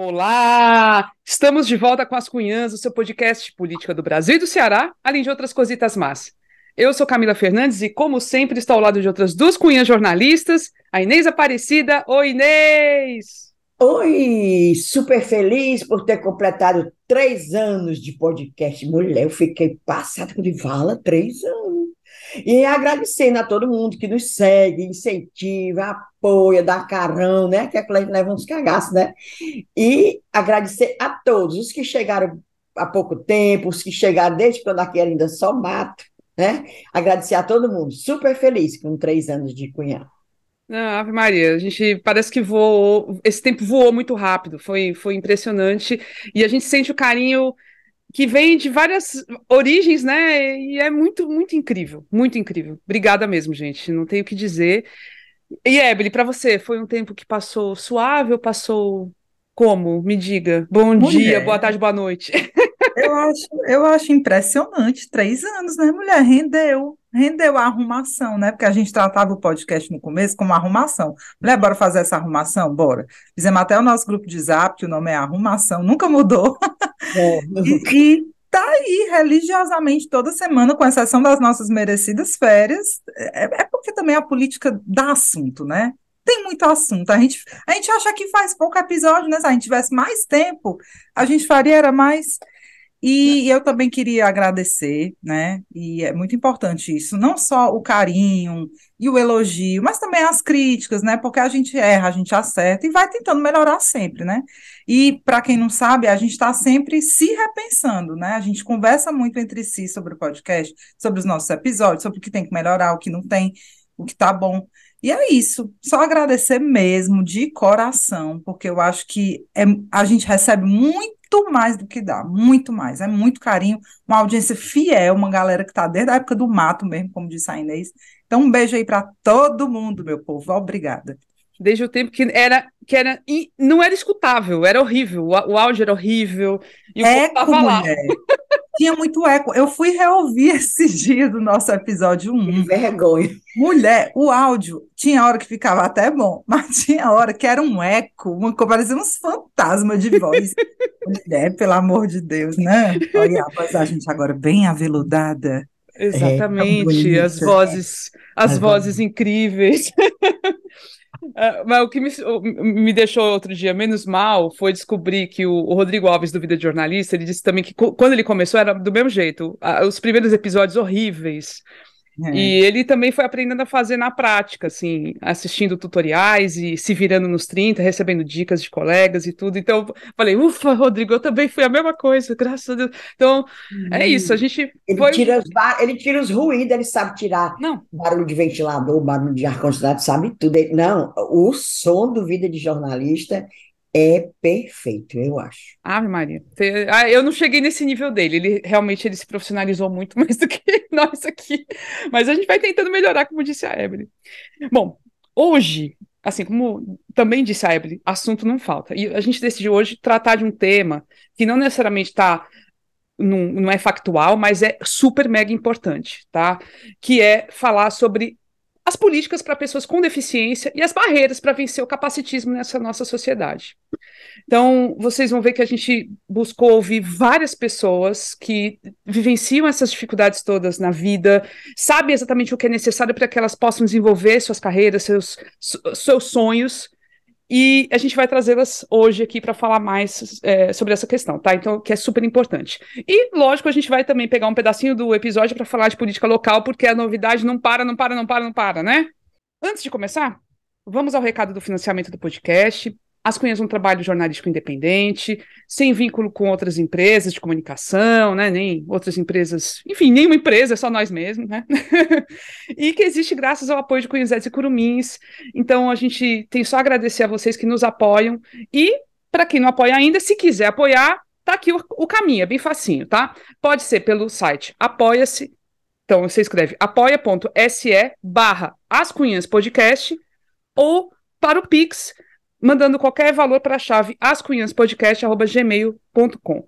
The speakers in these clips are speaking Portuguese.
Olá! Estamos de volta com as Cunhãs, o seu podcast Política do Brasil e do Ceará, além de outras cositas más. Eu sou Camila Fernandes e, como sempre, estou ao lado de outras duas cunhas jornalistas, a Inês Aparecida. Oi, Inês! Oi! Super feliz por ter completado três anos de podcast. Mulher, eu fiquei passada de fala três anos. E agradecendo a todo mundo que nos segue, incentiva, apoia, dá carão, né? Que é a gente leva uns cagaços, né? E agradecer a todos, os que chegaram há pouco tempo, os que chegaram desde quando aqui era ainda só mato, né? Agradecer a todo mundo, super feliz com três anos de cunhado. Ah, Ave Maria, a gente parece que voou, esse tempo voou muito rápido, foi, foi impressionante, e a gente sente o carinho que vem de várias origens, né? E é muito, muito incrível, muito incrível. Obrigada mesmo, gente. Não tenho o que dizer. E Ebele, para você, foi um tempo que passou suave ou passou como? Me diga. Bom mulher. dia, boa tarde, boa noite. Eu acho, eu acho impressionante. Três anos, né, mulher? Rendeu. Rendeu a arrumação, né? Porque a gente tratava o podcast no começo como arrumação. Mulher, bora fazer essa arrumação? Bora. Fizemos até o nosso grupo de zap, que o nome é Arrumação, nunca mudou. E que é. tá aí religiosamente toda semana, com exceção das nossas merecidas férias. É, é porque também a política dá assunto, né? Tem muito assunto. A gente, a gente acha que faz pouco episódio, né? Se a gente tivesse mais tempo, a gente faria era mais. E eu também queria agradecer, né? E é muito importante isso, não só o carinho e o elogio, mas também as críticas, né? Porque a gente erra, a gente acerta e vai tentando melhorar sempre, né? E para quem não sabe, a gente está sempre se repensando, né? A gente conversa muito entre si sobre o podcast, sobre os nossos episódios, sobre o que tem que melhorar, o que não tem, o que está bom. E é isso, só agradecer mesmo de coração, porque eu acho que é, a gente recebe muito muito mais do que dá, muito mais. É muito carinho, uma audiência fiel, uma galera que está desde a época do mato mesmo, como disse a Inês. Então, um beijo aí para todo mundo, meu povo. Obrigada. Desde o tempo que era que era e não era escutável, era horrível. O, o áudio era horrível e o Eco, é povo tava lá. tinha muito eco. Eu fui reouvir esse dia do nosso episódio 1. Que vergonha. Mulher, o áudio tinha hora que ficava até bom, mas tinha hora que era um eco, uma, parecia uns fantasmas de voz. Mulher, é, pelo amor de Deus, né? Olha a voz da gente tá agora bem aveludada. É, tá Exatamente, é, as vozes, as, as tá vozes incríveis. Uh, mas o que me, me deixou outro dia menos mal foi descobrir que o, o, Rodrigo Alves, do Vida de Jornalista, ele disse também que quando ele começou era do mesmo jeito. Uh, os primeiros episódios horríveis é. E ele também foi aprendendo a fazer na prática, assim, assistindo tutoriais e se virando nos 30, recebendo dicas de colegas e tudo. Então, falei, ufa, Rodrigo, eu também fui a mesma coisa, graças a Deus. Então, é uhum. isso, a gente. Ele, foi... tira, os ele tira os ruídos, ele sabe tirar não. barulho de ventilador, barulho de ar-condicionado, sabe tudo. Ele, não, o som do Vida de Jornalista é perfeito, eu acho. Ave Maria. Ah, eu não cheguei nesse nível dele. Ele realmente ele se profissionalizou muito mais do que nós aqui. Mas a gente vai tentando melhorar, como disse a Evelyn. Bom, hoje, assim como também disse a Evelyn, assunto não falta. E a gente decidiu hoje tratar de um tema que não necessariamente está. Não, não é factual, mas é super mega importante, tá? Que é falar sobre as políticas para pessoas com deficiência e as barreiras para vencer o capacitismo nessa nossa sociedade. Então, vocês vão ver que a gente buscou ouvir várias pessoas que vivenciam essas dificuldades todas na vida, sabem exatamente o que é necessário para que elas possam desenvolver suas carreiras, seus, seus sonhos, e a gente vai trazê-las hoje aqui para falar mais é, sobre essa questão, tá? Então, que é super importante. E, lógico, a gente vai também pegar um pedacinho do episódio para falar de política local, porque a novidade não para, não para, não para, não para, né? Antes de começar, vamos ao recado do financiamento do podcast as cunhas um trabalho jornalístico independente, sem vínculo com outras empresas de comunicação, né, nem outras empresas, enfim, nenhuma empresa, é só nós mesmos, né, e que existe graças ao apoio de Cunhazetes e Curumins, então a gente tem só a agradecer a vocês que nos apoiam, e para quem não apoia ainda, se quiser apoiar, tá aqui o, o caminho, é bem facinho, tá, pode ser pelo site apoia-se, então você escreve apoia.se barra ascunhaspodcast, ou para o Pix, mandando qualquer valor para a chave ascunhaspodcast.gmail.com.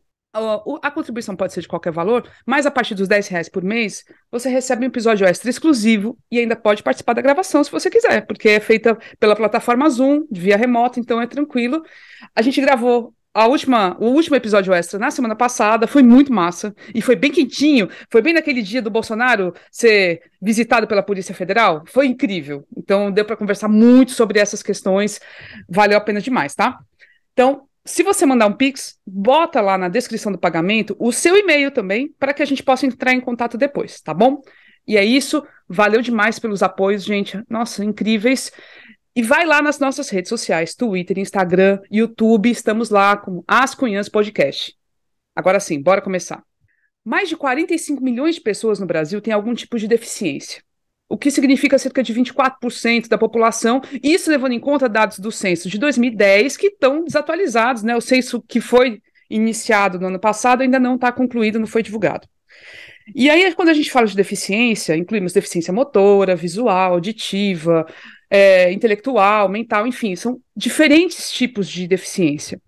A contribuição pode ser de qualquer valor, mas a partir dos 10 reais por mês, você recebe um episódio extra exclusivo e ainda pode participar da gravação se você quiser, porque é feita pela plataforma Zoom, via remota, então é tranquilo. A gente gravou a última, o último episódio extra na semana passada foi muito massa e foi bem quentinho. Foi bem naquele dia do Bolsonaro ser visitado pela Polícia Federal. Foi incrível. Então deu para conversar muito sobre essas questões. Valeu a pena demais, tá? Então, se você mandar um pix, bota lá na descrição do pagamento o seu e-mail também para que a gente possa entrar em contato depois, tá bom? E é isso. Valeu demais pelos apoios, gente. Nossa, incríveis. E vai lá nas nossas redes sociais, Twitter, Instagram, YouTube, estamos lá com As Cunhãs Podcast. Agora sim, bora começar. Mais de 45 milhões de pessoas no Brasil têm algum tipo de deficiência, o que significa cerca de 24% da população, isso levando em conta dados do censo de 2010 que estão desatualizados, né? O censo que foi iniciado no ano passado ainda não está concluído, não foi divulgado. E aí, quando a gente fala de deficiência, incluímos deficiência motora, visual, auditiva, é, intelectual, mental, enfim, são diferentes tipos de deficiência.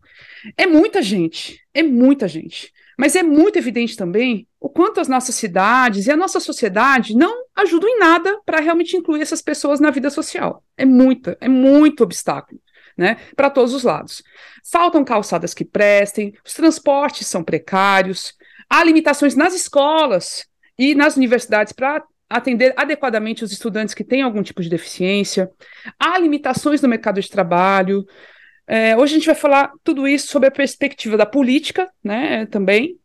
É muita gente, é muita gente. Mas é muito evidente também o quanto as nossas cidades e a nossa sociedade não ajudam em nada para realmente incluir essas pessoas na vida social. É muita, é muito obstáculo. Né, para todos os lados. Faltam calçadas que prestem, os transportes são precários, há limitações nas escolas e nas universidades para atender adequadamente os estudantes que têm algum tipo de deficiência, há limitações no mercado de trabalho. É, hoje a gente vai falar tudo isso sobre a perspectiva da política, né, também,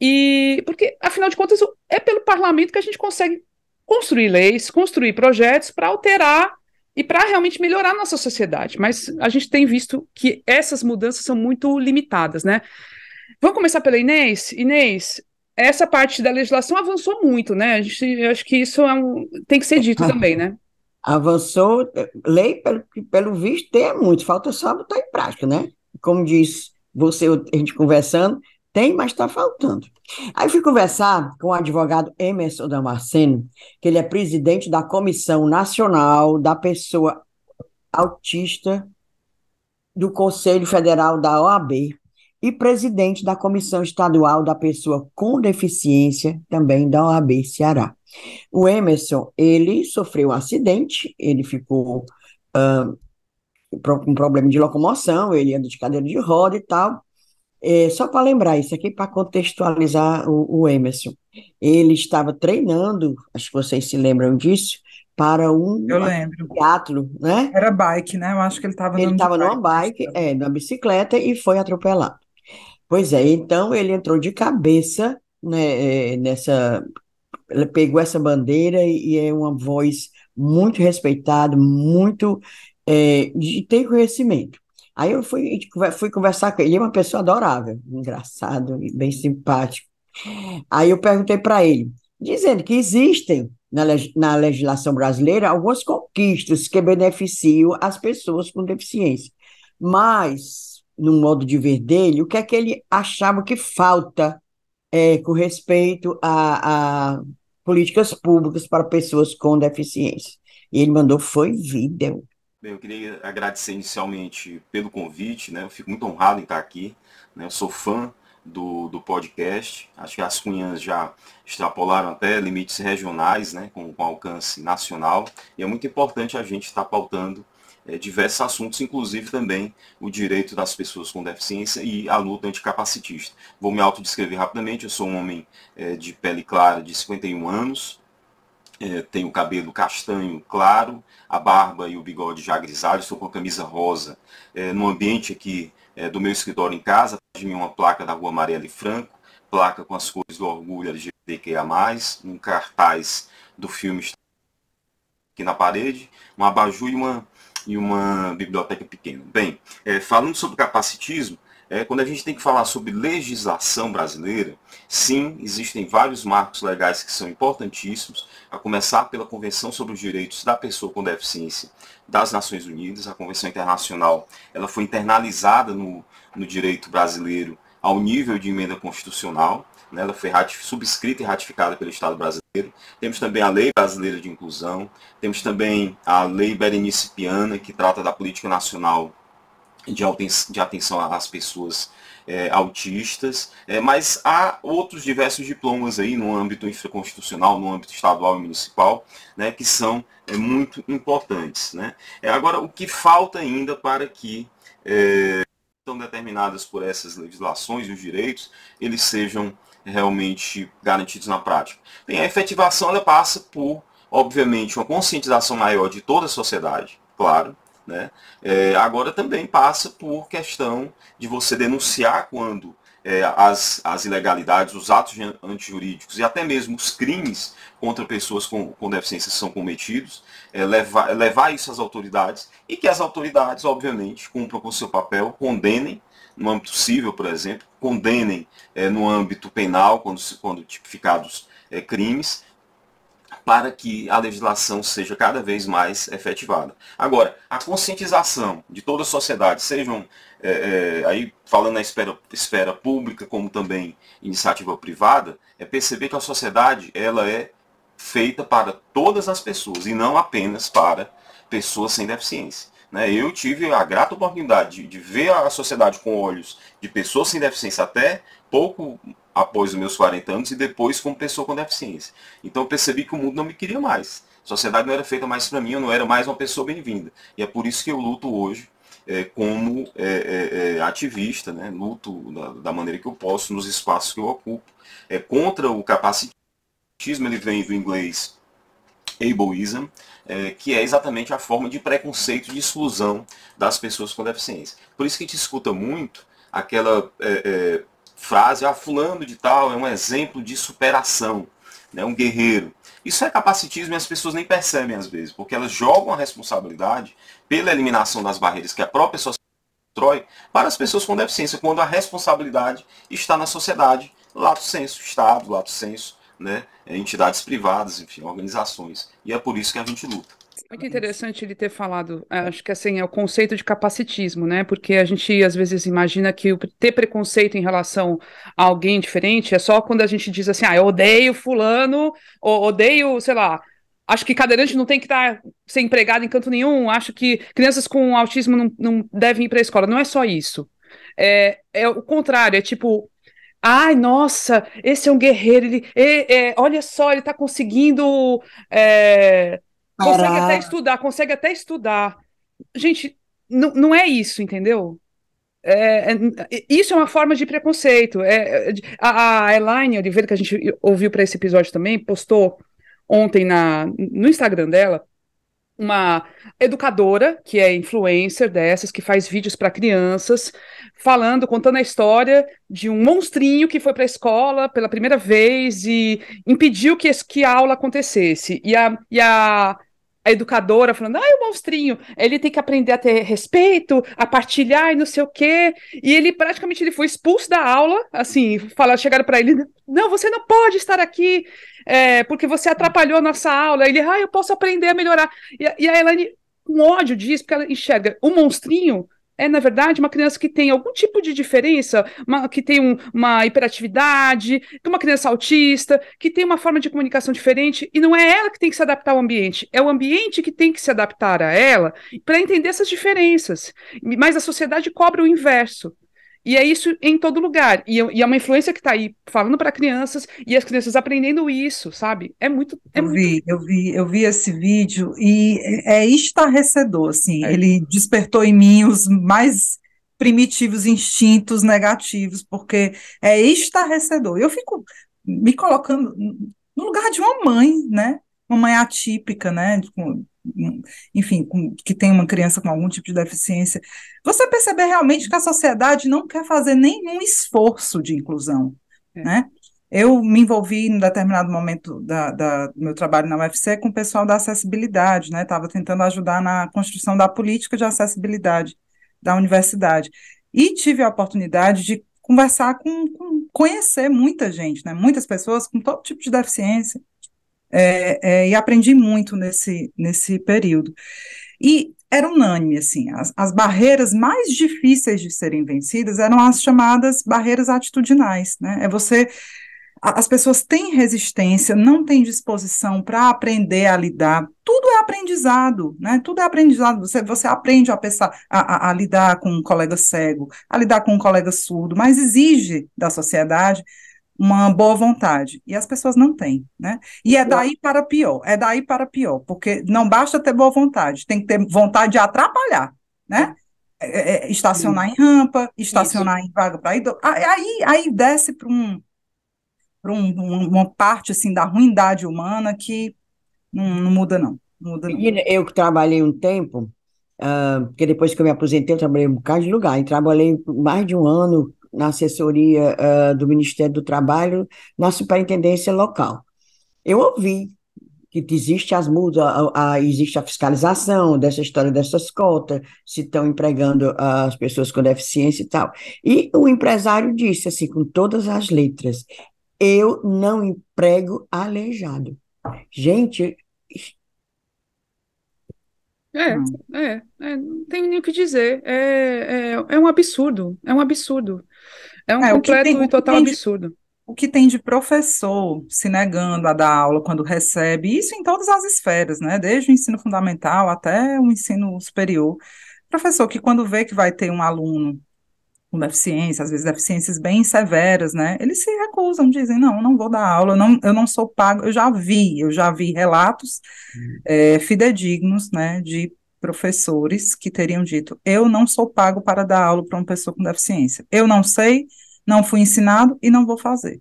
e porque, afinal de contas, é pelo parlamento que a gente consegue construir leis, construir projetos para alterar e para realmente melhorar a nossa sociedade. Mas a gente tem visto que essas mudanças são muito limitadas, né? Vamos começar pela Inês. Inês, essa parte da legislação avançou muito, né? A gente, eu acho que isso é um, tem que ser dito também, né? Avançou, lei, pelo, pelo visto, tem muito, falta só botar em prática, né? Como diz você, a gente conversando, tem, mas está faltando. Aí fui conversar com o advogado Emerson Damasceno, que ele é presidente da Comissão Nacional da Pessoa Autista do Conselho Federal da OAB e presidente da Comissão Estadual da Pessoa com Deficiência, também da OAB Ceará. O Emerson, ele sofreu um acidente, ele ficou uh, com um problema de locomoção, ele anda de cadeira de roda e tal. É, só para lembrar isso aqui, para contextualizar o, o Emerson. Ele estava treinando, acho que vocês se lembram disso, para um Eu lembro. teatro, né? Era bike, né? Eu acho que ele estava Ele estava numa bike, né? é, numa bicicleta e foi atropelado. Pois é, então ele entrou de cabeça né, é, nessa. Ele pegou essa bandeira e é uma voz muito respeitada, muito. É, de, tem conhecimento. Aí eu fui, fui conversar com ele, ele é uma pessoa adorável, engraçado, bem simpático. Aí eu perguntei para ele, dizendo que existem na, na legislação brasileira algumas conquistas que beneficiam as pessoas com deficiência, mas no modo de ver dele, o que é que ele achava que falta é, com respeito a, a, políticas públicas para pessoas com deficiência. E ele mandou foi vídeo. Bem, eu queria agradecer inicialmente pelo convite, né? Eu fico muito honrado em estar aqui. Né? Eu sou fã do, do podcast. Acho que as cunhas já extrapolaram até limites regionais, né? com, com alcance nacional. E é muito importante a gente estar pautando é, diversos assuntos, inclusive também o direito das pessoas com deficiência e a luta anticapacitista. Vou me autodescrever rapidamente, eu sou um homem é, de pele clara de 51 anos, é, tenho cabelo castanho claro, a barba e o bigode já grisalho, estou com a camisa rosa, é, no ambiente aqui é, do meu escritório em casa, de mim uma placa da rua Amarela e Franco, placa com as cores do orgulho LGBTQIA+, um cartaz do filme aqui na parede, uma abajur e uma e uma biblioteca pequena. Bem, é, falando sobre capacitismo, é, quando a gente tem que falar sobre legislação brasileira, sim, existem vários marcos legais que são importantíssimos, a começar pela Convenção sobre os Direitos da Pessoa com Deficiência das Nações Unidas, a Convenção Internacional, ela foi internalizada no, no direito brasileiro ao nível de emenda constitucional, né, ela foi subscrita e ratificada pelo Estado brasileiro. Temos também a Lei Brasileira de Inclusão, temos também a Lei Berenice Piana, que trata da política nacional de, de atenção às pessoas é, autistas, é, mas há outros diversos diplomas aí no âmbito infraconstitucional, no âmbito estadual e municipal, né, que são é, muito importantes. Né? É, agora, o que falta ainda para que Estão é, determinadas por essas legislações e os direitos, eles sejam realmente garantidos na prática? Bem, a efetivação ela passa por, obviamente, uma conscientização maior de toda a sociedade, claro. Né? É, agora também passa por questão de você denunciar quando é, as, as ilegalidades, os atos antijurídicos e até mesmo os crimes contra pessoas com, com deficiência são cometidos, é, levar, levar isso às autoridades e que as autoridades, obviamente, cumpram com o seu papel, condenem no âmbito civil, por exemplo, condenem é, no âmbito penal, quando, quando tipificados é, eh, crimes, para que a legislação seja cada vez mais efetivada. Agora, a conscientização de toda a sociedade, sejam é, é, aí falando na esfera, esfera pública como também iniciativa privada, é perceber que a sociedade ela é feita para todas as pessoas e não apenas para pessoas sem deficiência. Né? Eu tive a grata oportunidade de ver a sociedade com olhos de pessoas sem deficiência até pouco após os meus 40 anos e depois como pessoa com deficiência. Então eu percebi que o mundo não me queria mais. A sociedade não era feita mais para mim, eu não era mais uma pessoa bem-vinda. E é por isso que eu luto hoje é, como é, é, é, ativista, né? luto da, da, maneira que eu posso, nos espaços que eu ocupo. É, contra o capacitismo, ele vem do inglês ableism, é, que é exatamente a forma de preconceito de exclusão das pessoas com deficiência. Por isso que gente escuta muito aquela é, é, frase, ah, fulano de tal é um exemplo de superação, né, um guerreiro. Isso é capacitismo e as pessoas nem percebem às vezes, porque elas jogam a responsabilidade pela eliminação das barreiras que a própria sociedade constrói para as pessoas com deficiência, quando a responsabilidade está na sociedade, lato senso, Estado, lato senso, né, é, entidades privadas, enfim, organizações. E é por isso que a gente luta. Muito interessante ele ter falado, é, acho que assim, é o conceito de capacitismo, né? Porque a gente às vezes imagina que ter preconceito em relação a alguém diferente é só quando a gente diz assim, ah, eu odeio fulano, ou odeio, sei lá, acho que cadeirante não tem que estar tá, ser empregado em canto nenhum, acho que crianças com autismo não, não devem ir para a escola. Não é só isso. É, é o contrário, é tipo, Ai, nossa, esse é um guerreiro. Ele, é, é, olha só, ele está conseguindo. É, consegue até estudar, consegue até estudar. Gente, não é isso, entendeu? É, é, é, isso é uma forma de preconceito. É, é a, a Elaine Oliveira, que a gente ouviu para esse episódio também, postou ontem na, no Instagram dela uma educadora, que é influencer dessas, que faz vídeos para crianças, falando, contando a história de um monstrinho que foi para a escola pela primeira vez e impediu que, que a aula acontecesse. E a, e a a educadora falando, ah, o monstrinho, ele tem que aprender a ter respeito, a partilhar e não sei o quê. E ele praticamente ele foi expulso da aula, assim, falaram, chegaram para ele, não, você não pode estar aqui, é, porque você atrapalhou a nossa aula. Ele, ah, eu posso aprender a melhorar. E, e a Elaine, com ódio disso, porque ela enxerga o monstrinho é, na verdade, uma criança que tem algum tipo de diferença, uma, que tem um, uma hiperatividade, uma criança autista, que tem uma forma de comunicação diferente, e não é ela que tem que se adaptar ao ambiente, é o ambiente que tem que se adaptar a ela para entender essas diferenças. Mas a sociedade cobra o inverso. E é isso em todo lugar. E, é, e é uma influência que está aí falando para crianças e as crianças aprendendo isso, sabe? É muito. É eu muito... vi, eu vi, eu vi esse vídeo e é, é estarrecedor, assim. É. Ele despertou em mim os mais primitivos instintos negativos, porque é estarrecedor. Eu fico me colocando no lugar de uma mãe, né? Uma mãe atípica, né? enfim, com, que tem uma criança com algum tipo de deficiência, você perceber realmente que a sociedade não quer fazer nenhum esforço de inclusão, é. né? Eu me envolvi em determinado momento da, da, do meu trabalho na UFC com o pessoal da acessibilidade, né? Estava tentando ajudar na construção da política de acessibilidade da universidade. E tive a oportunidade de conversar com, com conhecer muita gente, né? Muitas pessoas com todo tipo de deficiência, é, é, e aprendi muito nesse, nesse período. E era unânime, assim, as, as, barreiras mais difíceis de serem vencidas eram as chamadas barreiras atitudinais, né? É você. A, as pessoas têm resistência, não têm disposição para aprender a lidar. Tudo é aprendizado, né? Tudo é aprendizado. Você, você aprende a pensar, a, a, a lidar com um colega cego, a lidar com um colega surdo, mas exige da sociedade uma boa vontade. E as pessoas não têm, né? E é daí para pior, é daí para pior, porque não basta ter boa vontade, tem que ter vontade de atrapalhar, né? É, é, estacionar Sim. em rampa, estacionar Isso. em vaga para ir, Aí, aí desce para um, um, uma parte assim da ruindade humana que não, não muda, não. não muda, não. eu que trabalhei um tempo, uh, porque depois que eu me aposentei, eu trabalhei em um bocado de lugar, e trabalhei mais de um ano na assessoria uh, do Ministério do Trabalho, na superintendência local. Eu ouvi que existe as multas, a, a, existe a fiscalização dessa história dessas cotas, se estão empregando as pessoas com deficiência e tal. E o empresário disse assim, com todas as letras, eu não emprego aleijado. Gente. É, hum. é, é não tem nem o que dizer. É, é, é um absurdo, é um absurdo. É um é, completo tem, e total de, absurdo. O que tem de professor se negando a dar aula quando recebe, isso em todas as esferas, né? Desde o ensino fundamental até o ensino superior. Professor que quando vê que vai ter um aluno com deficiência, às vezes deficiências bem severas, né? Eles se recusam, dizem, não, não vou dar aula, eu não, eu não sou pago. Eu já vi, eu já vi relatos hum. é, fidedignos, né, de professores que teriam dito: eu não sou pago para dar aula para uma pessoa com deficiência. Eu não sei, não fui ensinado e não vou fazer.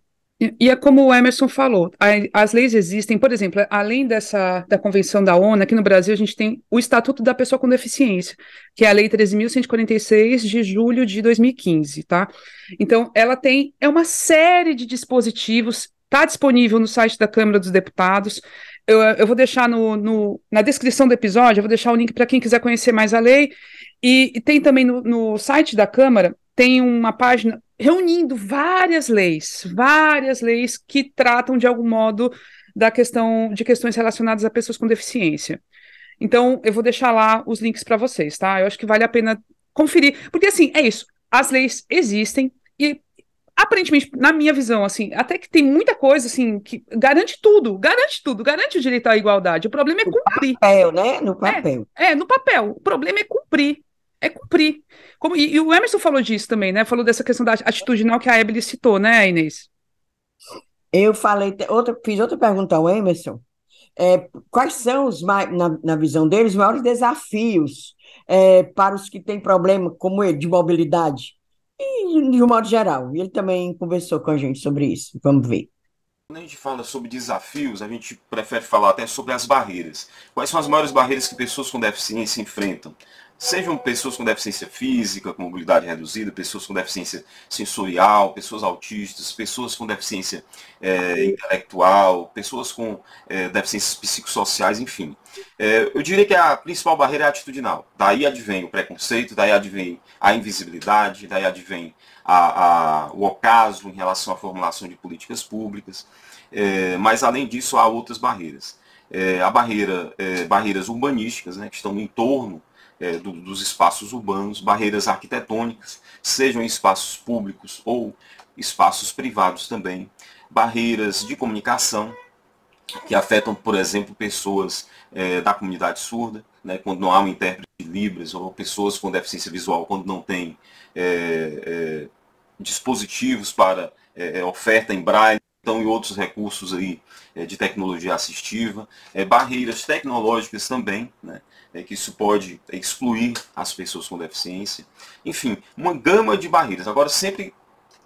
E é como o Emerson falou, as leis existem, por exemplo, além dessa da convenção da ONU, aqui no Brasil a gente tem o Estatuto da Pessoa com Deficiência, que é a Lei 13.146 de julho de 2015, tá? Então, ela tem é uma série de dispositivos, está disponível no site da Câmara dos Deputados, eu, eu vou deixar no, no, na descrição do episódio, eu vou deixar o link para quem quiser conhecer mais a lei. E, e tem também no, no site da Câmara, tem uma página reunindo várias leis, várias leis que tratam de algum modo da questão de questões relacionadas a pessoas com deficiência. Então, eu vou deixar lá os links para vocês, tá? Eu acho que vale a pena conferir, porque assim, é isso. As leis existem e aparentemente, na minha visão, assim, até que tem muita coisa, assim, que garante tudo, garante tudo, garante o direito à igualdade. O problema é cumprir. No papel, né? No é, papel. É, é no papel. O problema é cumprir. É cumprir. Como, e, e, o Emerson falou disso também, né? Falou dessa questão da atitudinal que a Ebele citou, né, Inês? Eu falei, outra, fiz outra pergunta ao Emerson. É, quais são, os, na, na visão deles, os maiores desafios é, para os que têm problema, como ele, é, de mobilidade? E, de um modo geral, ele também conversou com a gente sobre isso. Vamos ver. Quando a gente fala sobre desafios, a gente prefere falar até sobre as barreiras. Quais são as maiores barreiras que pessoas com deficiência enfrentam? Sejam pessoas com deficiência física, com mobilidade reduzida, pessoas com deficiência sensorial, pessoas autistas, pessoas com deficiência é, intelectual, pessoas com é, deficiências psicossociais, enfim. É, eu diria que a principal barreira é atitudinal. Daí advém o preconceito, daí advém a invisibilidade, daí advém a, a, o ocaso em relação à formulação de políticas públicas. mas, além disso, há outras barreiras. É, a barreira, barreiras urbanísticas, né, que estão no entorno é, do, dos espaços urbanos, barreiras arquitetônicas, sejam espaços públicos ou espaços privados também, barreiras de comunicação, que afetam, por exemplo, pessoas é, da comunidade surda, né, quando não há um intérprete de Libras, ou pessoas com deficiência visual, quando não tem é, é, dispositivos para é, é, oferta em braille, estão em outros recursos aí, é, de tecnologia assistiva, é, barreiras tecnológicas também, né, é, que isso pode excluir as pessoas com deficiência. Enfim, uma gama de barreiras. Agora, sempre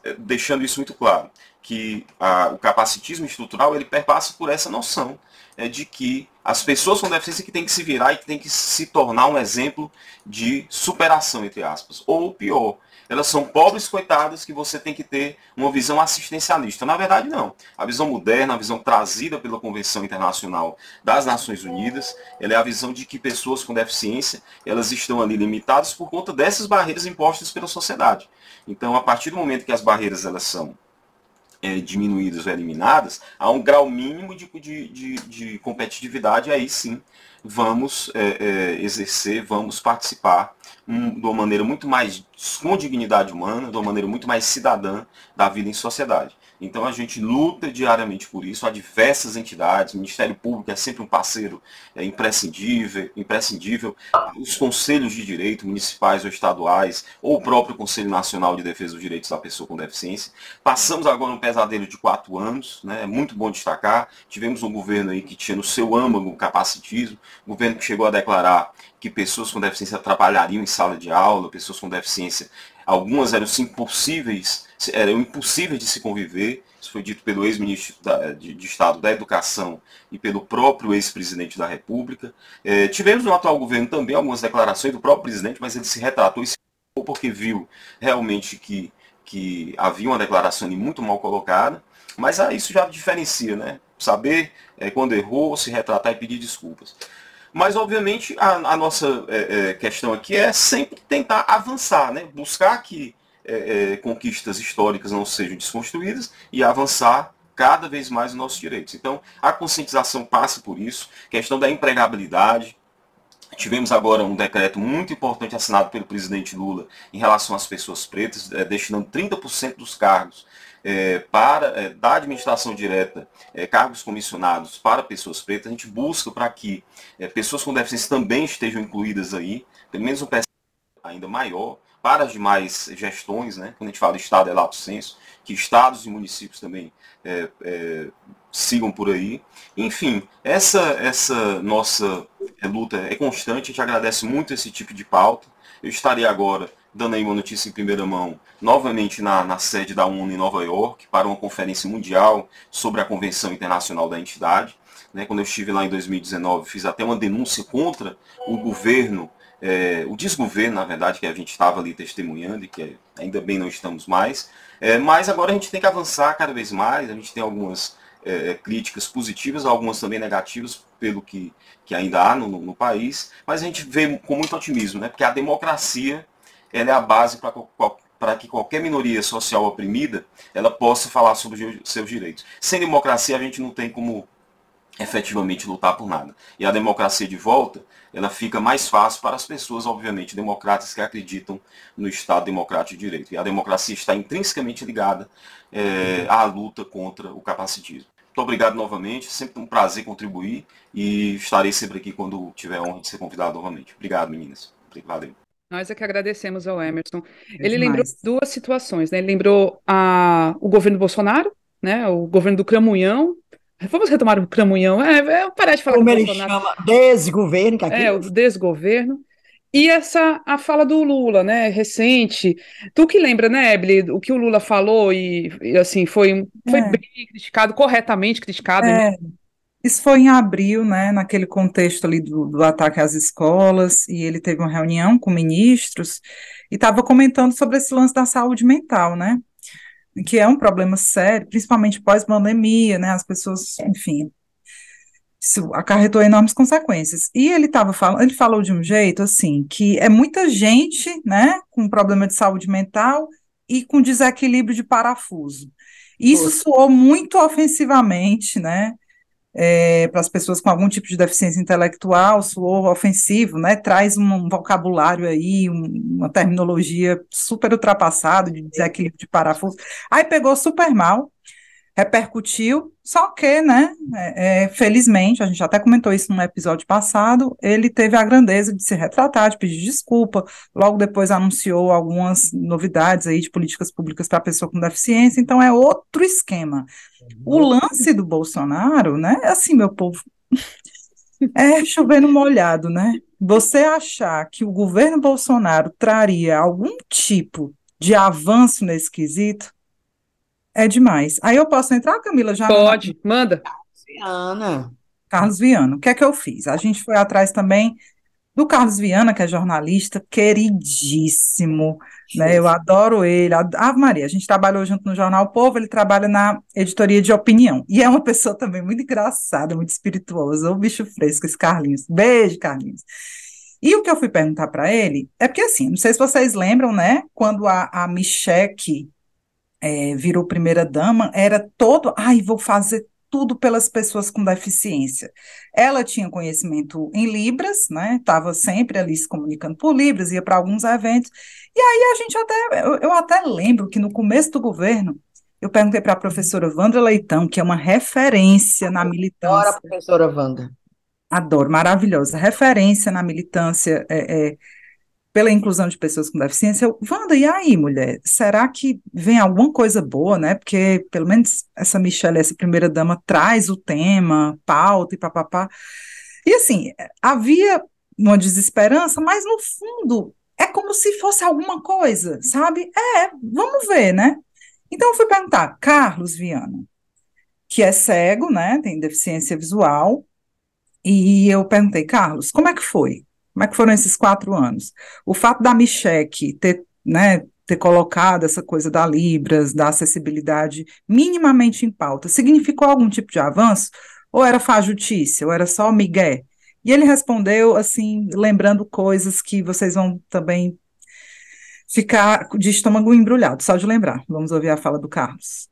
é, deixando isso muito claro, que a, o capacitismo estrutural ele perpassa por essa noção é, de que as pessoas com deficiência que têm que se virar e que têm que se tornar um exemplo de superação, entre aspas, ou pior, elas são pobres coitadas que você tem que ter uma visão assistencialista. Na verdade, não. A visão moderna, a visão trazida pela Convenção Internacional das Nações Unidas, ela é a visão de que pessoas com deficiência, elas estão ali limitadas por conta dessas barreiras impostas pela sociedade. Então, a partir do momento que as barreiras elas são é, diminuídas ou eliminadas, há um grau mínimo de, de, de, de competitividade aí sim vamos é, é, exercer, vamos participar um, de uma maneira muito mais com dignidade humana, de uma maneira muito mais cidadã da vida em sociedade. Então a gente luta diariamente por isso, há diversas entidades, o Ministério Público é sempre um parceiro é, imprescindível, imprescindível, os conselhos de direito municipais ou estaduais, ou o próprio Conselho Nacional de Defesa dos Direitos da Pessoa com Deficiência. Passamos agora um pesadelo de quatro anos, né, é muito bom destacar, tivemos um governo aí que tinha no seu âmago o capacitismo, um governo que chegou a declarar que pessoas com deficiência trabalhariam em sala de aula, pessoas com deficiência Algumas eram impossíveis, eram impossíveis de se conviver. Isso foi dito pelo ex-ministro de Estado da Educação e pelo próprio ex-presidente da República. É, tivemos no atual governo também algumas declarações do próprio presidente, mas ele se retratou e se porque viu realmente que, que havia uma declaração muito mal colocada. Mas ah, isso já diferencia, né? Saber é, quando errou, se retratar e pedir desculpas. Mas, obviamente, a, a nossa é, é, questão aqui é sempre tentar avançar, né? buscar que é, é, conquistas históricas não sejam desconstruídas e avançar cada vez mais os nossos direitos. Então, a conscientização passa por isso, questão da empregabilidade, Tivemos agora um decreto muito importante assinado pelo presidente Lula em relação às pessoas pretas, é, destinando 30% dos cargos é, para é, da administração direta é, cargos comissionados para pessoas pretas, a gente busca para que é, pessoas com deficiência também estejam incluídas aí, pelo menos um percentual ainda maior, para as demais gestões, né? quando a gente fala de Estado, é lato senso, que estados e municípios também é, é, sigam por aí. Enfim, essa, essa nossa luta é constante, a gente agradece muito esse tipo de pauta. Eu estarei agora dando aí uma notícia em primeira mão, novamente na, na sede da ONU em Nova York, para uma conferência mundial sobre a Convenção Internacional da Entidade. Né, quando eu estive lá em 2019, fiz até uma denúncia contra o governo, é, o desgoverno, na verdade, que a gente estava ali testemunhando e que ainda bem não estamos mais. É, mas agora a gente tem que avançar cada vez mais, a gente tem algumas é, críticas positivas, algumas também negativas, pelo que, que ainda há no, no país, mas a gente vê com muito otimismo, né? porque a democracia ela é a base para que qualquer minoria social oprimida ela possa falar sobre os seus direitos. Sem democracia a gente não tem como efetivamente lutar por nada. E a democracia de volta, ela fica mais fácil para as pessoas, obviamente, democratas que acreditam no Estado democrático de direito. E a democracia está intrinsecamente ligada é, à luta contra o capacitismo. Muito obrigado novamente, sempre um prazer contribuir e estarei sempre aqui quando tiver a honra de ser convidado novamente. Obrigado, meninas. Valeu. Nós é que agradecemos ao é Emerson. É Ele demais. lembrou duas situações, né? Ele lembrou a, o governo Bolsonaro, né? O governo do Cramunhão. Vamos retomar o Cramunhão. É, é parar de falar Como do ele Bolsonaro. chama? Desgoverno. Que aqui... É, é, o desgoverno. E essa a fala do Lula, né, recente. Tu que lembra, né, Ebele, o que o Lula falou e, e assim, foi, foi é. bem criticado, corretamente criticado, né? é. né? Isso foi em abril, né, naquele contexto ali do, do ataque às escolas, e ele teve uma reunião com ministros e estava comentando sobre esse lance da saúde mental, né? Que é um problema sério, principalmente pós-pandemia, né? As pessoas, enfim, isso acarretou enormes consequências. E ele estava falando, ele falou de um jeito assim, que é muita gente, né, com problema de saúde mental e com desequilíbrio de parafuso. Isso Poxa. soou muito ofensivamente, né? é, para as pessoas com algum tipo de deficiência intelectual, suor ofensivo, né? Traz um vocabulário aí, um, uma terminologia super ultrapassada, de é. desequilíbrio de parafuso. Aí pegou super mal, repercutiu, só que, né, é, é, felizmente, a gente até comentou isso no episódio passado, ele teve a grandeza de se retratar, de pedir desculpa, logo depois anunciou algumas novidades aí de políticas públicas para a pessoa com deficiência, então é outro esquema. O uhum. lance do Bolsonaro, né, é assim, meu povo, é chovendo molhado, né? Você achar que o governo Bolsonaro traria algum tipo de avanço nesse quesito, é demais. Aí eu posso entrar, Camila? Já Pode, manda. Carlos Viana. Carlos Viana, o que é que eu fiz? A gente foi atrás também do Carlos Viana, que é jornalista, queridíssimo, né? Eu adoro ele. Ah, Maria, a gente trabalhou junto no Jornal Povo, ele trabalha na editoria de opinião. E é uma pessoa também muito engraçada, muito espirituosa, O bicho fresco, esse Carlinhos. Beijo, Carlinhos. E o que eu fui perguntar para ele é porque, assim, não sei se vocês lembram, né? Quando a, a Micheque é, virou primeira-dama era todo, ai, vou fazer tudo pelas pessoas com deficiência. Ela tinha conhecimento em Libras, né? Estava sempre ali se comunicando por Libras, ia para alguns eventos. E aí a gente até, eu, eu até lembro que no começo do governo, eu perguntei para a professora Wanda Leitão, que é uma referência na militância. Adoro a professora Wanda. Adoro, maravilhosa. Referência na militância é, é, pela inclusão de pessoas com deficiência. Eu, Wanda, e aí, mulher? Será que vem alguma coisa boa, né? Porque, pelo menos, essa Michelle, essa primeira-dama, traz o tema, pauta e papapá. E, assim, havia uma desesperança, mas, no fundo, é como se fosse alguma coisa, sabe? É, vamos ver, né? Então, eu fui perguntar, Carlos Viana, que é cego, né? Tem deficiência visual. E eu perguntei, Carlos, como é que foi? Como é que foram esses quatro anos? O fato da Michelle ter, né, ter colocado essa coisa da Libras, da acessibilidade minimamente em pauta, significou algum tipo de avanço? Ou era fajutícia? Ou era só migué? E ele respondeu, assim, lembrando coisas que vocês vão também ficar de estômago embrulhado, só de lembrar. Vamos ouvir a fala do Carlos.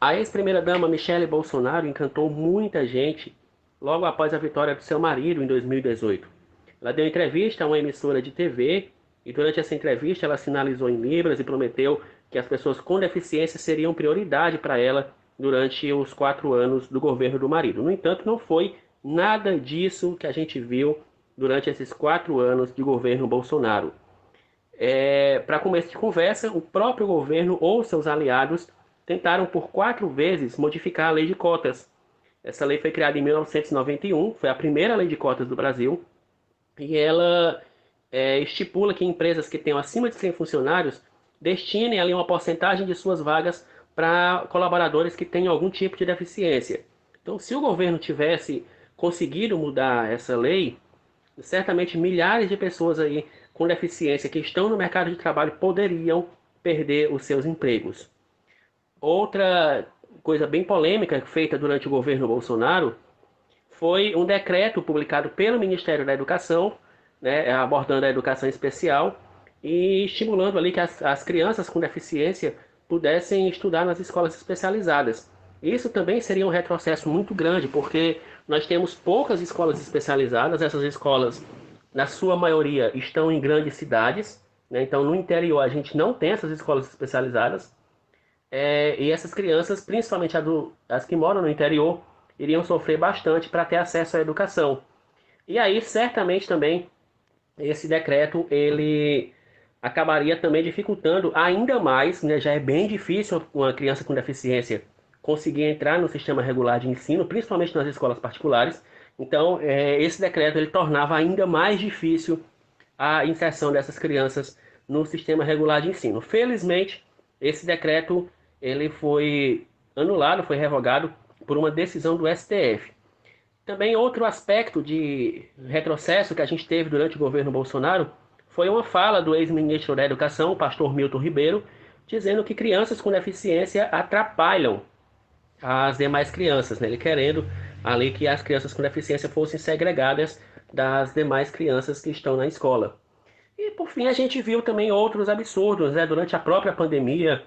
A ex-primeira-dama Michele Bolsonaro encantou muita gente logo após a vitória do seu marido em 2018. Ela deu entrevista a uma emissora de TV e durante essa entrevista ela sinalizou em Libras e prometeu que as pessoas com deficiência seriam prioridade para ela durante os quatro anos do governo do marido. No entanto, não foi nada disso que a gente viu durante esses quatro anos de governo Bolsonaro. É, para começo de conversa, o próprio governo ou seus aliados tentaram por quatro vezes modificar a lei de cotas. Essa lei foi criada em 1991, foi a primeira lei de cotas do Brasil, e ela é, estipula que empresas que tenham acima de 100 funcionários destinem ali uma porcentagem de suas vagas para colaboradores que tenham algum tipo de deficiência. Então, se o governo tivesse conseguido mudar essa lei, certamente milhares de pessoas aí com deficiência que estão no mercado de trabalho poderiam perder os seus empregos. Outra coisa bem polêmica feita durante o governo Bolsonaro foi um decreto publicado pelo Ministério da Educação, né, abordando a educação especial e estimulando ali que as, as crianças com deficiência pudessem estudar nas escolas especializadas. Isso também seria um retrocesso muito grande, porque nós temos poucas escolas especializadas, essas escolas, na sua maioria, estão em grandes cidades, né? então no interior a gente não tem essas escolas especializadas, é, e essas crianças, principalmente do, as que moram no interior, iriam sofrer bastante para ter acesso à educação. E aí, certamente também, esse decreto ele acabaria também dificultando ainda mais, né? já é bem difícil uma criança com deficiência conseguir entrar no sistema regular de ensino, principalmente nas escolas particulares. Então, é, esse decreto ele tornava ainda mais difícil a inserção dessas crianças no sistema regular de ensino. Felizmente, esse decreto ele foi anulado, foi revogado por uma decisão do STF. Também outro aspecto de retrocesso que a gente teve durante o governo Bolsonaro foi uma fala do ex-ministro da Educação, o pastor Milton Ribeiro, dizendo que crianças com deficiência atrapalham as demais crianças, né? ele querendo ali que as crianças com deficiência fossem segregadas das demais crianças que estão na escola. E por fim a gente viu também outros absurdos, né? durante a própria pandemia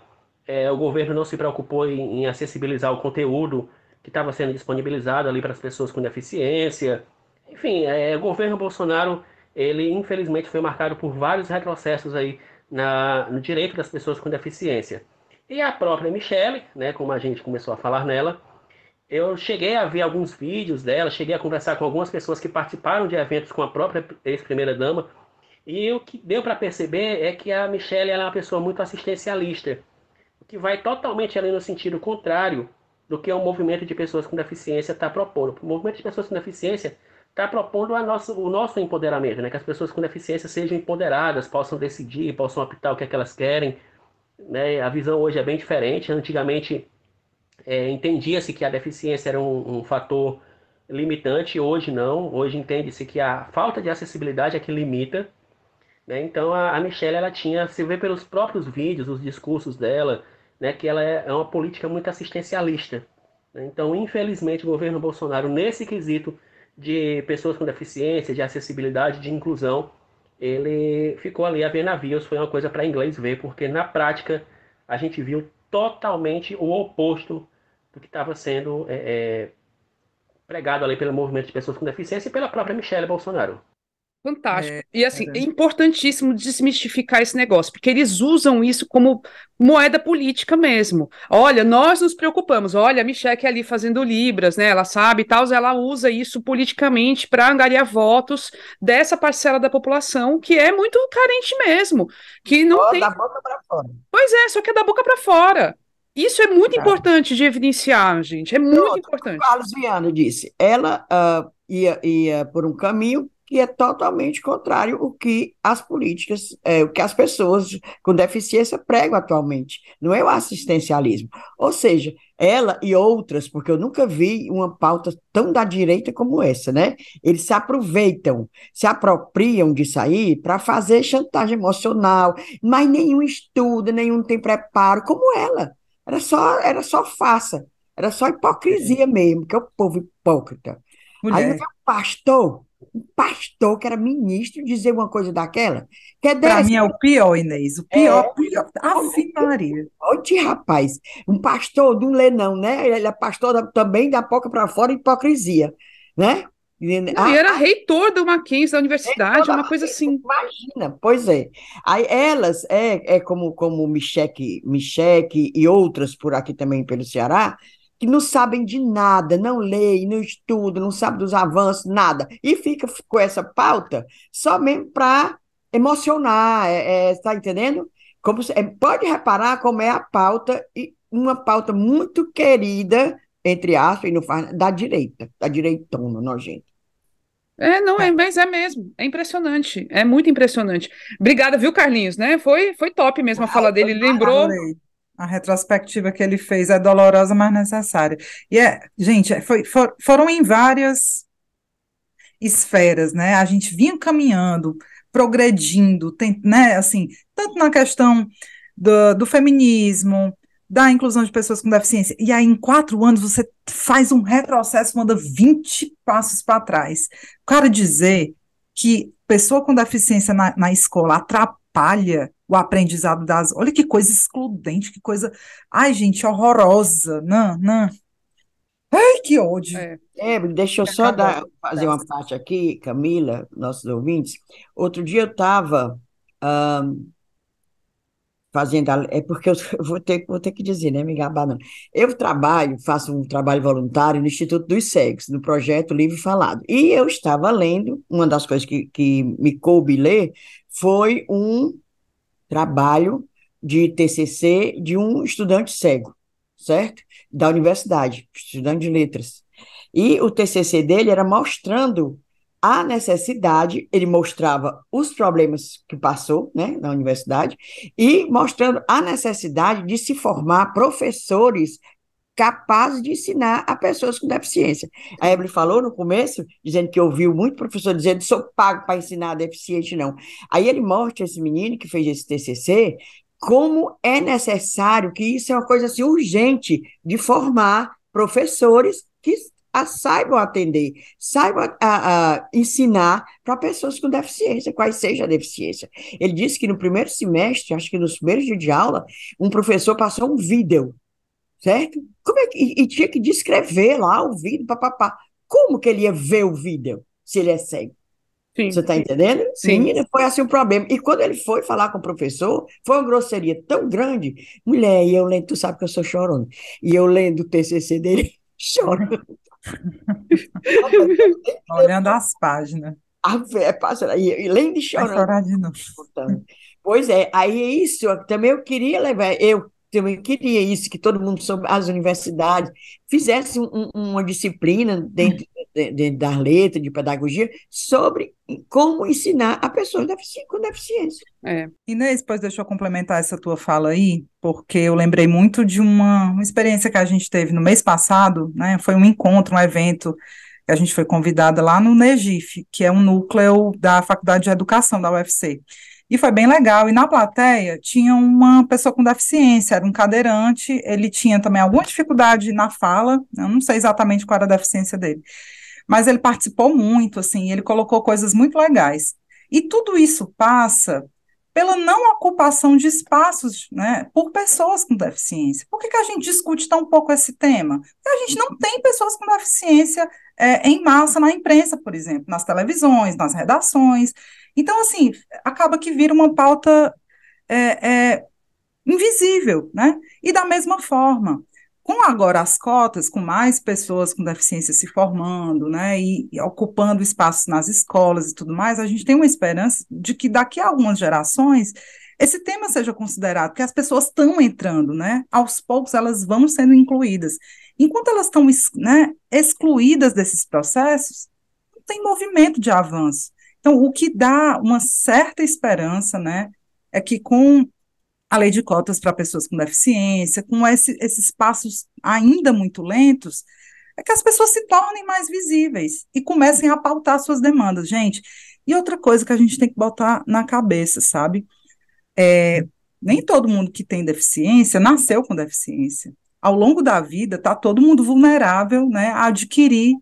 é, o governo não se preocupou em, em acessibilizar o conteúdo que estava sendo disponibilizado ali para as pessoas com deficiência. Enfim, é, o governo Bolsonaro, ele infelizmente foi marcado por vários retrocessos aí na, no direito das pessoas com deficiência. E a própria Michelle, né, como a gente começou a falar nela, eu cheguei a ver alguns vídeos dela, cheguei a conversar com algumas pessoas que participaram de eventos com a própria ex-primeira-dama, e o que deu para perceber é que a Michelle é uma pessoa muito assistencialista, o que vai totalmente ali no sentido contrário do que o movimento de pessoas com deficiência está propondo. O movimento de pessoas com deficiência está propondo nossa, o nosso empoderamento, né? que as pessoas com deficiência sejam empoderadas, possam decidir, possam optar o que, é que elas querem. Né? A visão hoje é bem diferente. Antigamente é, entendia-se que a deficiência era um, um fator limitante, hoje não. Hoje entende-se que a falta de acessibilidade é que limita. Né? Então a, a Michelle ela tinha, se vê pelos próprios vídeos, os discursos dela, né, que ela é, é uma política muito assistencialista. Né? Então, infelizmente, o governo Bolsonaro, nesse quesito de pessoas com deficiência, de acessibilidade, de inclusão, ele ficou ali a ver navios, foi uma coisa para inglês ver, porque na prática a gente viu totalmente o oposto do que estava sendo é, é, pregado ali pelo movimento de pessoas com deficiência e pela própria Michelle Bolsonaro. Fantástico. É, e assim, é importantíssimo desmistificar esse negócio, porque eles usam isso como moeda política mesmo. Olha, nós nos preocupamos, olha, a Michelle é ali fazendo libras, né? Ela sabe e tal, ela usa isso politicamente para angariar votos dessa parcela da população que é muito carente mesmo, que não só tem da boca para fora. Pois é, só que é da boca para fora. Isso é muito importante de evidenciar, gente. É muito Pronto, importante. Carlos Viano disse, ela uh, ia, ia por um caminho que é totalmente contrário ao que as políticas, é, o que as pessoas com deficiência pregam atualmente. Não é o assistencialismo. Ou seja, ela e outras, porque eu nunca vi uma pauta tão da direita como essa, né? Eles se aproveitam, se apropriam disso aí para fazer chantagem emocional, mas nenhum estudo, nenhum tem preparo, como ela. Era só, era só faça, era só hipocrisia é. mesmo, que é o povo hipócrita. Mulher. Aí o pastor um pastor que era ministro dizer uma coisa daquela. É Para mim é o pior, Inês. O pior, é, pior. Assim, Maria. Onde, rapaz? Um pastor do lenão, né? Ele é pastor da, também da boca para fora, hipocrisia, né? Ele ah, era reitor da Mackenzie, da universidade, uma coisa assim. Imagina, pois é. Aí elas, é, é como, como Micheque, Micheque e outras por aqui também pelo Ceará, que não sabem de nada, não leem, não estudam, não sabem dos avanços, nada. E fica com essa pauta só mesmo para emocionar, está é, é, tá entendendo? Como, é, pode reparar como é a pauta, e uma pauta muito querida, entre aspas, e não faz, da direita, da direitona, nojenta. É, não, é, é mas é mesmo. É impressionante. É muito impressionante. Obrigada, viu, Carlinhos, né? Foi, foi top mesmo a ah, fala dele. Ele lembrou. A retrospectiva que ele fez é dolorosa, mas necessária. E é, gente, é, foi, for, foram em várias esferas, né? A gente vinha caminhando, progredindo, tem, né? Assim, tanto na questão do, do feminismo, da inclusão de pessoas com deficiência. E aí, em quatro anos, você faz um retrocesso, manda 20 passos para trás. Quero dizer que pessoa com deficiência na, na escola atrapalha o aprendizado das. Olha que coisa excludente, que coisa. Ai, gente, horrorosa. Não, né, não. Né? Ai, que ódio. É, é deixa eu tá só dar, fazer uma parte aqui, Camila, nossos ouvintes. Outro dia eu estava um, fazendo. A, é porque eu vou ter, vou ter que dizer, né, me gabar, não. Eu trabalho, faço um trabalho voluntário no Instituto dos Cegos, no projeto Livre Falado. E eu estava lendo, uma das coisas que, que me coube ler foi um trabalho de TCC de um estudante cego, certo? Da universidade, estudante de letras. E o TCC dele era mostrando a necessidade, ele mostrava os problemas que passou né, na universidade e mostrando a necessidade de se formar professores capazes de ensinar a pessoas com deficiência. A Evelyn falou no começo, dizendo que ouviu muito professor dizendo sou pago para ensinar deficiente, não. Aí ele mostra esse menino que fez esse TCC, como é necessário, que isso é uma coisa assim, urgente, de formar professores que a, saibam atender, saibam a, a ensinar para pessoas com deficiência, quais seja a deficiência. Ele disse que no primeiro semestre, acho que nos primeiros dias de aula, um professor passou um vídeo certo? Como é que, e, tinha que descrever lá o vídeo, papapá. Como que ele ia ver o vídeo se ele é cego? Sim, Você está entendendo? Sim. Menina, foi assim o um problema. E quando ele foi falar com o professor, foi uma grosseria tão grande. Mulher, e eu lendo, tu sabe que eu sou chorona. E eu lendo o TCC dele, chorando. Olhando as páginas. A fé, passa, e, e além de chorando. Pois é, aí isso, também eu queria levar, eu também queria isso, que todo mundo sobre as universidades fizesse um, uma disciplina dentro, dentro das letras, de pedagogia, sobre como ensinar a pessoa com deficiência. É. Inês, pois deixa eu complementar essa tua fala aí, porque eu lembrei muito de uma, uma experiência que a gente teve no mês passado, né? Foi um encontro, um evento que a gente foi convidada lá no NEGIF, que é um núcleo da Faculdade de Educação da UFC. E foi bem legal. E na plateia tinha uma pessoa com deficiência, era um cadeirante, ele tinha também alguma dificuldade na fala, eu não sei exatamente qual era a deficiência dele, mas ele participou muito, assim, ele colocou coisas muito legais. E tudo isso passa pela não ocupação de espaços né, por pessoas com deficiência. Por que, que a gente discute tão pouco esse tema? Porque a gente não tem pessoas com deficiência é, em massa na imprensa, por exemplo, nas televisões, nas redações. Então, assim, acaba que vira uma pauta é, é, invisível, né? E da mesma forma, com agora as cotas, com mais pessoas com deficiência se formando, né, e, e ocupando espaços nas escolas e tudo mais, a gente tem uma esperança de que daqui a algumas gerações esse tema seja considerado, porque as pessoas estão entrando, né? Aos poucos elas vão sendo incluídas. Enquanto elas estão né, excluídas desses processos, não tem movimento de avanço. Então, o que dá uma certa esperança, né, é que com a lei de cotas para pessoas com deficiência, com esse, esses passos ainda muito lentos, é que as pessoas se tornem mais visíveis e comecem a pautar suas demandas, gente. E outra coisa que a gente tem que botar na cabeça, sabe? É, nem todo mundo que tem deficiência nasceu com deficiência. Ao longo da vida, está todo mundo vulnerável né, a adquirir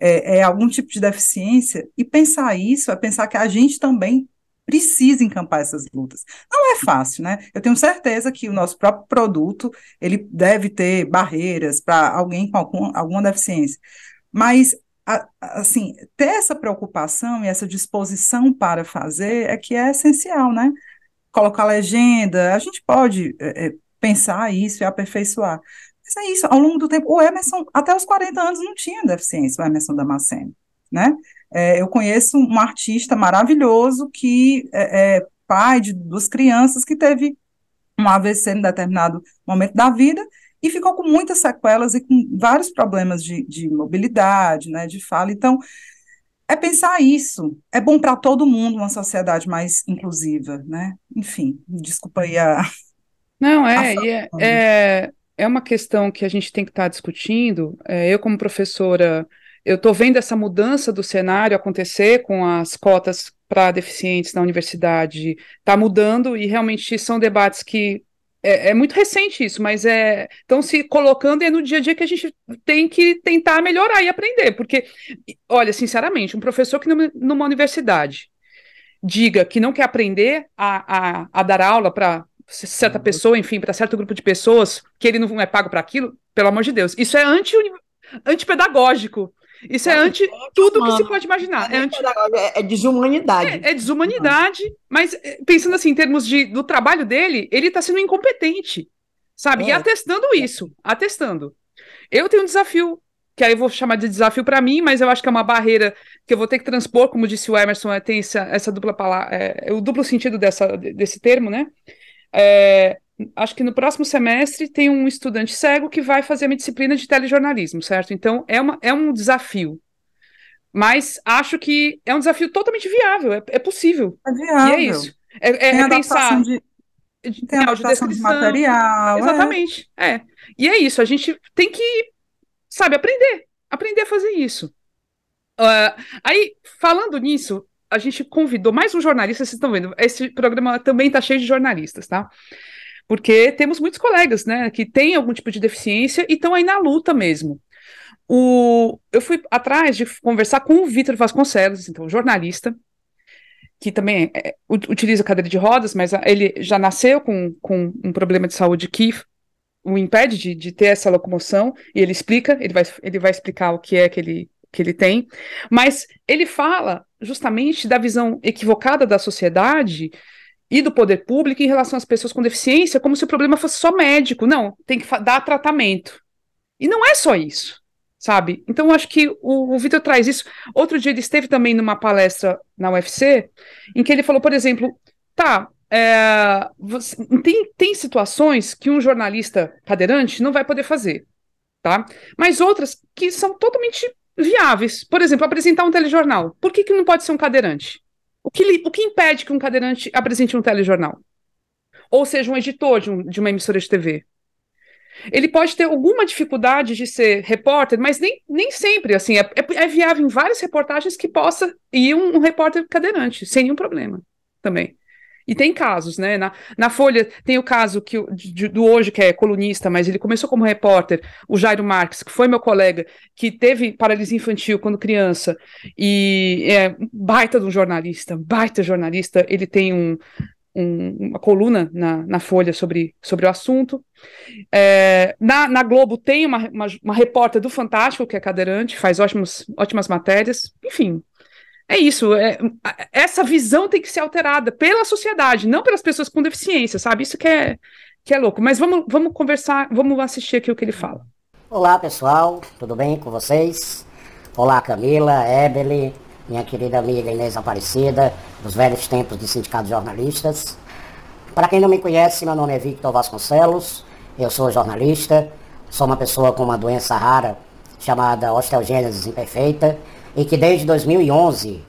é, é, algum tipo de deficiência. E pensar isso é pensar que a gente também precisa encampar essas lutas. Não é fácil, né? Eu tenho certeza que o nosso próprio produto, ele deve ter barreiras para alguém com algum, alguma deficiência. Mas assim, ter essa preocupação e essa disposição para fazer é que é essencial, né? Colocar legenda, a gente pode é, é pensar isso e aperfeiçoar. Mas é isso, ao longo do tempo, o Emerson, até os 40 anos, não tinha deficiência, o Emerson Damasceno, né? É, eu conheço um artista maravilhoso que é, é pai de duas crianças que teve um AVC em determinado momento da vida e ficou com muitas sequelas e com vários problemas de, de mobilidade, né, de fala. Então, é pensar isso. É bom para todo mundo uma sociedade mais inclusiva, né? Enfim, desculpa aí a. Não, é, a... é, é, é uma questão que a gente tem que estar tá discutindo. É, eu, como professora eu estou vendo essa mudança do cenário acontecer com as cotas para deficientes na universidade, está mudando e realmente são debates que é, é, muito recente isso, mas é estão se colocando e é no dia a dia que a gente tem que tentar melhorar e aprender, porque, olha, sinceramente, um professor que numa, universidade diga que não quer aprender a, a, a dar aula para certa uhum. pessoa, enfim, para certo grupo de pessoas, que ele não é pago para aquilo, pelo amor de Deus, isso é anti antipedagógico. Isso é, é anti tudo que se pode imaginar. É, anti... É, é desumanidade. É, é, desumanidade, mas eh, pensando assim, em termos de, do trabalho dele, ele está sendo incompetente, sabe? E é. atestando é. isso, atestando. Eu tenho um desafio, que aí eu vou chamar de desafio para mim, mas eu acho que é uma barreira que eu vou ter que transpor, como disse o Emerson, tem essa, essa dupla palavra, o duplo sentido dessa, desse termo, né? É, acho que no próximo semestre tem um estudante cego que vai fazer a minha disciplina de telejornalismo, certo? Então é, uma, é um desafio. Mas acho que é um desafio totalmente viável, é, é possível. É, é viável. E é isso. É, é repensar. De, tem de, de material. É. Exatamente. É. é. E é isso, a gente tem que, sabe, aprender. Aprender a fazer isso. Uh, aí, falando nisso, a gente convidou mais um jornalista, vocês estão vendo, esse programa também está cheio de jornalistas, tá? Porque temos muitos colegas, né, que têm algum tipo de deficiência e estão aí na luta mesmo. O, eu fui atrás de conversar com o Vitor Vasconcelos, então jornalista, que também é, é utiliza cadeira de rodas, mas ah, ele já nasceu com, com um problema de saúde que o impede de, de ter essa locomoção, e ele explica, ele vai, ele vai explicar o que é que ele, que ele tem, mas ele fala justamente da visão equivocada da sociedade e do poder público em relação às pessoas com deficiência, como se o problema fosse só médico. Não, tem que dar tratamento. E não é só isso, sabe? Então, acho que o, o Vitor traz isso. Outro dia ele esteve também numa palestra na UFC, em que ele falou, por exemplo, tá, é, você, tem, tem situações que um jornalista cadeirante não vai poder fazer, tá? Mas outras que são totalmente viáveis. Por exemplo, apresentar um telejornal. Por que, que não pode ser um cadeirante? O que, o que impede que um cadeirante apresente um telejornal? Ou seja, um editor de, um, de uma emissora de TV? Ele pode ter alguma dificuldade de ser repórter, mas nem, nem sempre, assim, é, é, é viável em várias reportagens que possa ir um, um repórter cadeirante, sem nenhum problema também. E tem casos, né? Na, na Folha tem o caso que, de, do hoje, que é colunista, mas ele começou como repórter, o Jairo Marques, que foi meu colega, que teve paralisia infantil quando criança, e é baita de um jornalista, baita jornalista. Ele tem um, um, uma coluna na, na Folha sobre, sobre o assunto. É, na, na Globo tem uma, uma, uma repórter do Fantástico, que é cadeirante, faz ótimos, ótimas matérias, enfim. É isso, é, essa visão tem que ser alterada pela sociedade, não pelas pessoas com deficiência, sabe? Isso que é, que é louco. Mas vamos, vamos conversar, vamos assistir aqui o que ele fala. Olá, pessoal, tudo bem com vocês? Olá, Camila, Ebele, minha querida amiga Inês Aparecida, dos velhos tempos de Sindicato de Jornalistas. Para quem não me conhece, meu nome é Victor Vasconcelos, eu sou jornalista, sou uma pessoa com uma doença rara chamada osteogênese imperfeita, e que desde 2011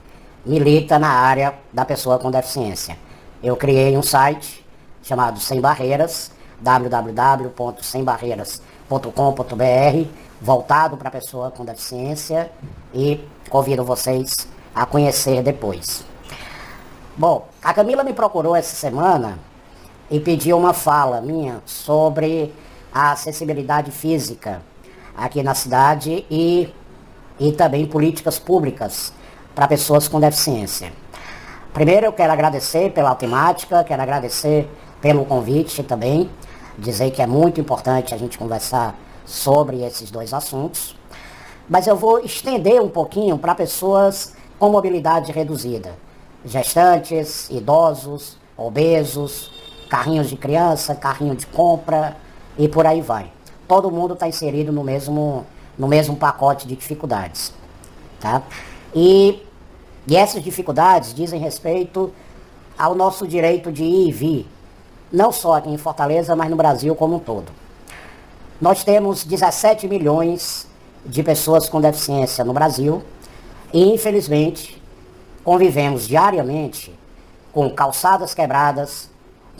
milita na área da pessoa com deficiência. Eu criei um site chamado Sem Barreiras, www.sembarreiras.com.br, voltado para a pessoa com deficiência e convido vocês a conhecer depois. Bom, a Camila me procurou essa semana e pediu uma fala minha sobre a acessibilidade física aqui na cidade e e também políticas públicas para pessoas com deficiência. Primeiro eu quero agradecer pela temática, quero agradecer pelo convite também, dizer que é muito importante a gente conversar sobre esses dois assuntos. Mas eu vou estender um pouquinho para pessoas com mobilidade reduzida, gestantes, idosos, obesos, carrinhos de criança, carrinho de compra e por aí vai. Todo mundo está inserido no mesmo no mesmo pacote de dificuldades. Tá? E, e essas dificuldades dizem respeito ao nosso direito de ir e vir, não só aqui em Fortaleza, mas no Brasil como um todo. Nós temos 17 milhões de pessoas com deficiência no Brasil e, infelizmente, convivemos diariamente com calçadas quebradas,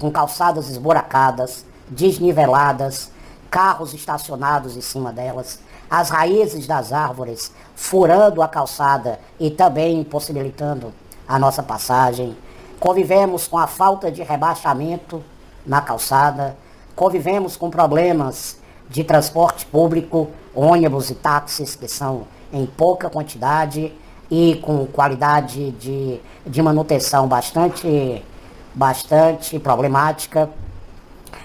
com calçadas esburacadas, desniveladas, carros estacionados em cima delas, as raízes das árvores, furando a calçada e também possibilitando a nossa passagem. Convivemos com a falta de rebaixamento na calçada, convivemos com problemas de transporte público, ônibus e táxis que são em pouca quantidade e com qualidade de, de manutenção bastante, bastante problemática.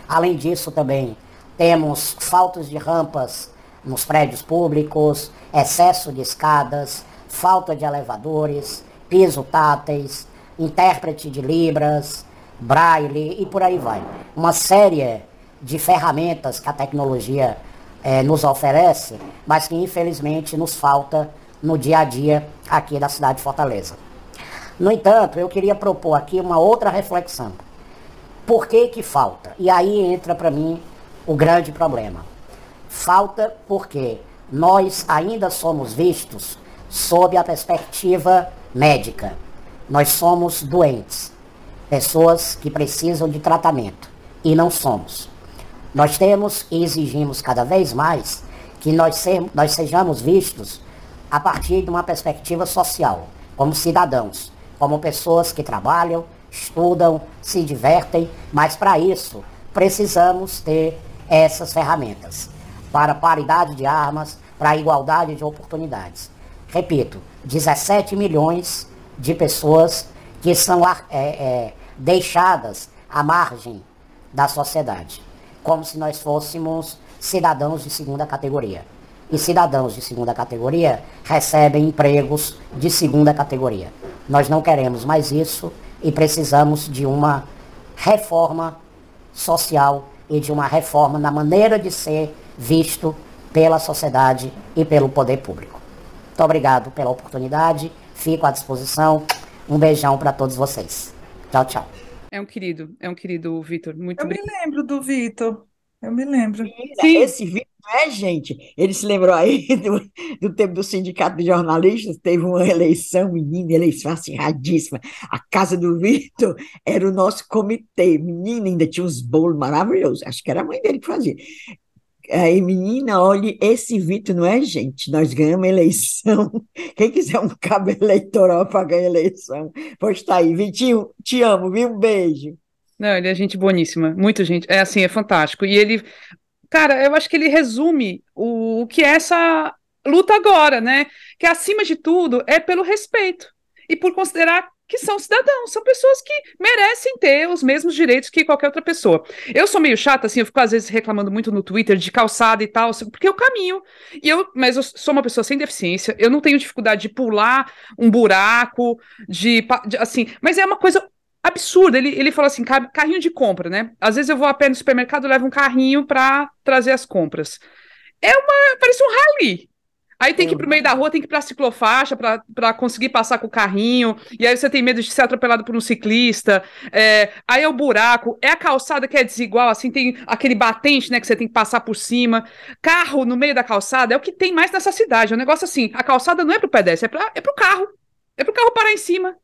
Além disso, também temos faltas de rampas nos prédios públicos, excesso de escadas, falta de elevadores, piso táteis, intérprete de libras, braille e por aí vai. Uma série de ferramentas que a tecnologia eh, nos oferece, mas que infelizmente nos falta no dia a dia aqui da cidade de Fortaleza. No entanto, eu queria propor aqui uma outra reflexão. Por que que falta? E aí entra para mim o grande problema. Falta porque nós ainda somos vistos sob a perspectiva médica. Nós somos doentes, pessoas que precisam de tratamento, e não somos. Nós temos e exigimos cada vez mais que nós, nós sejamos vistos a partir de uma perspectiva social, como cidadãos, como pessoas que trabalham, estudam, se divertem, mas para isso precisamos ter essas ferramentas para paridade de armas, para igualdade de oportunidades. Repito, 17 milhões de pessoas que são é, é, deixadas à margem da sociedade, como se nós fôssemos cidadãos de segunda categoria. E cidadãos de segunda categoria recebem empregos de segunda categoria. Nós não queremos mais isso e precisamos de uma reforma social e de uma reforma na maneira de ser visto pela sociedade e pelo poder público. Muito obrigado pela oportunidade, fico à disposição. Um beijão para todos vocês. Tchau, tchau. É um querido, é um querido Vitor. Muito Eu obrigado. me lembro do Vitor. Eu me lembro. Sim. Esse Vitor é, gente. Ele se lembrou aí do, do, tempo do Sindicato de Jornalistas, teve uma eleição, menina, eleição acirradíssima. A casa do Vitor era o nosso comitê. Menina, ainda tinha uns bolos maravilhosos. Acho que era a mãe dele que fazia. Aí, menina, olhe, esse Vitor não é gente, nós ganhamos eleição. Quem quiser um cabo eleitoral para ganhar eleição, pois tá aí. Vitinho, te amo, viu? Um beijo. Não, ele é gente boníssima, muita gente. É assim, é fantástico. E ele, cara, eu acho que ele resume o, o que é essa luta agora, né? Que acima de tudo é pelo respeito e por considerar que são cidadãos, são pessoas que merecem ter os mesmos direitos que qualquer outra pessoa. Eu sou meio chata, assim, eu fico às vezes reclamando muito no Twitter de calçada e tal, porque eu caminho, e eu, mas eu sou uma pessoa sem deficiência, eu não tenho dificuldade de pular um buraco, de, de assim, mas é uma coisa absurda. Ele, ele falou assim, carrinho de compra, né? Às vezes eu vou a pé no supermercado, levo um carrinho para trazer as compras. É uma, parece um rally, Aí tem que ir pro uhum. meio da rua, tem que ir pra ciclofaixa para conseguir passar com o carrinho. E aí você tem medo de ser atropelado por um ciclista. É, aí é o buraco. É a calçada que é desigual, assim, tem aquele batente, né, que você tem que passar por cima. Carro no meio da calçada é o que tem mais nessa cidade. É um negócio assim, a calçada não é pro pedestre, é, pra, é pro carro. É pro carro parar em cima.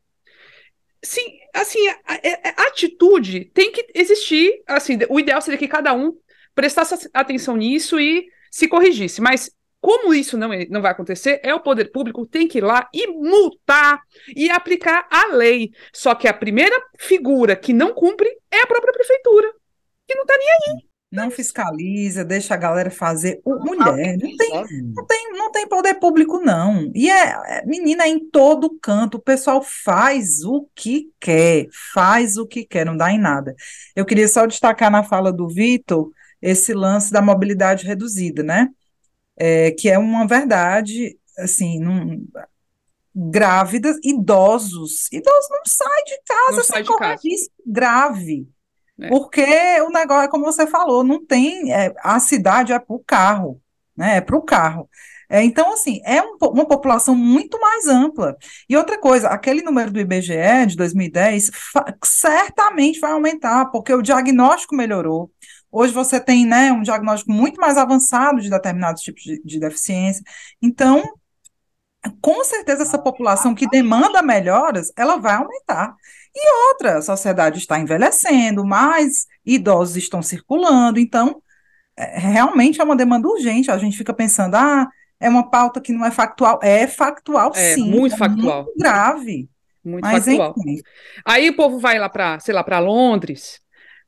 Sim, assim, a, a, é, a atitude tem que existir, assim, o ideal seria que cada um prestasse atenção nisso e se corrigisse, mas como isso não, é, não vai acontecer, é o poder público tem que ir lá e multar e aplicar a lei. Só que a primeira figura que não cumpre é a própria prefeitura, que não está nem aí. Não fiscaliza, deixa a galera fazer. O, mulher, não tem, não, tem, não tem poder público, não. E é, é menina, é em todo canto, o pessoal faz o que quer, faz o que quer, não dá em nada. Eu queria só destacar na fala do Vitor esse lance da mobilidade reduzida, né? é, que é uma verdade, assim, num, grávidas, idosos. Idosos não sai de casa sem qualquer risco grave. É. Porque o negócio, é como você falou, não tem. É, a cidade é para o carro, né? É para o carro. É, então, assim, é um, uma população muito mais ampla. E outra coisa, aquele número do IBGE de 2010 certamente vai aumentar, porque o diagnóstico melhorou, Hoje você tem né, um diagnóstico muito mais avançado de determinados tipos de, de deficiência. Então, com certeza essa população que demanda melhoras, ela vai aumentar. E outra, a sociedade está envelhecendo, mais idosos estão circulando, então é, realmente é uma demanda urgente. A gente fica pensando, ah, é uma pauta que não é factual. É factual, é, sim. Muito é factual. Muito grave. Muito Mas, factual. Enfim. Aí o povo vai lá para, sei lá, para Londres,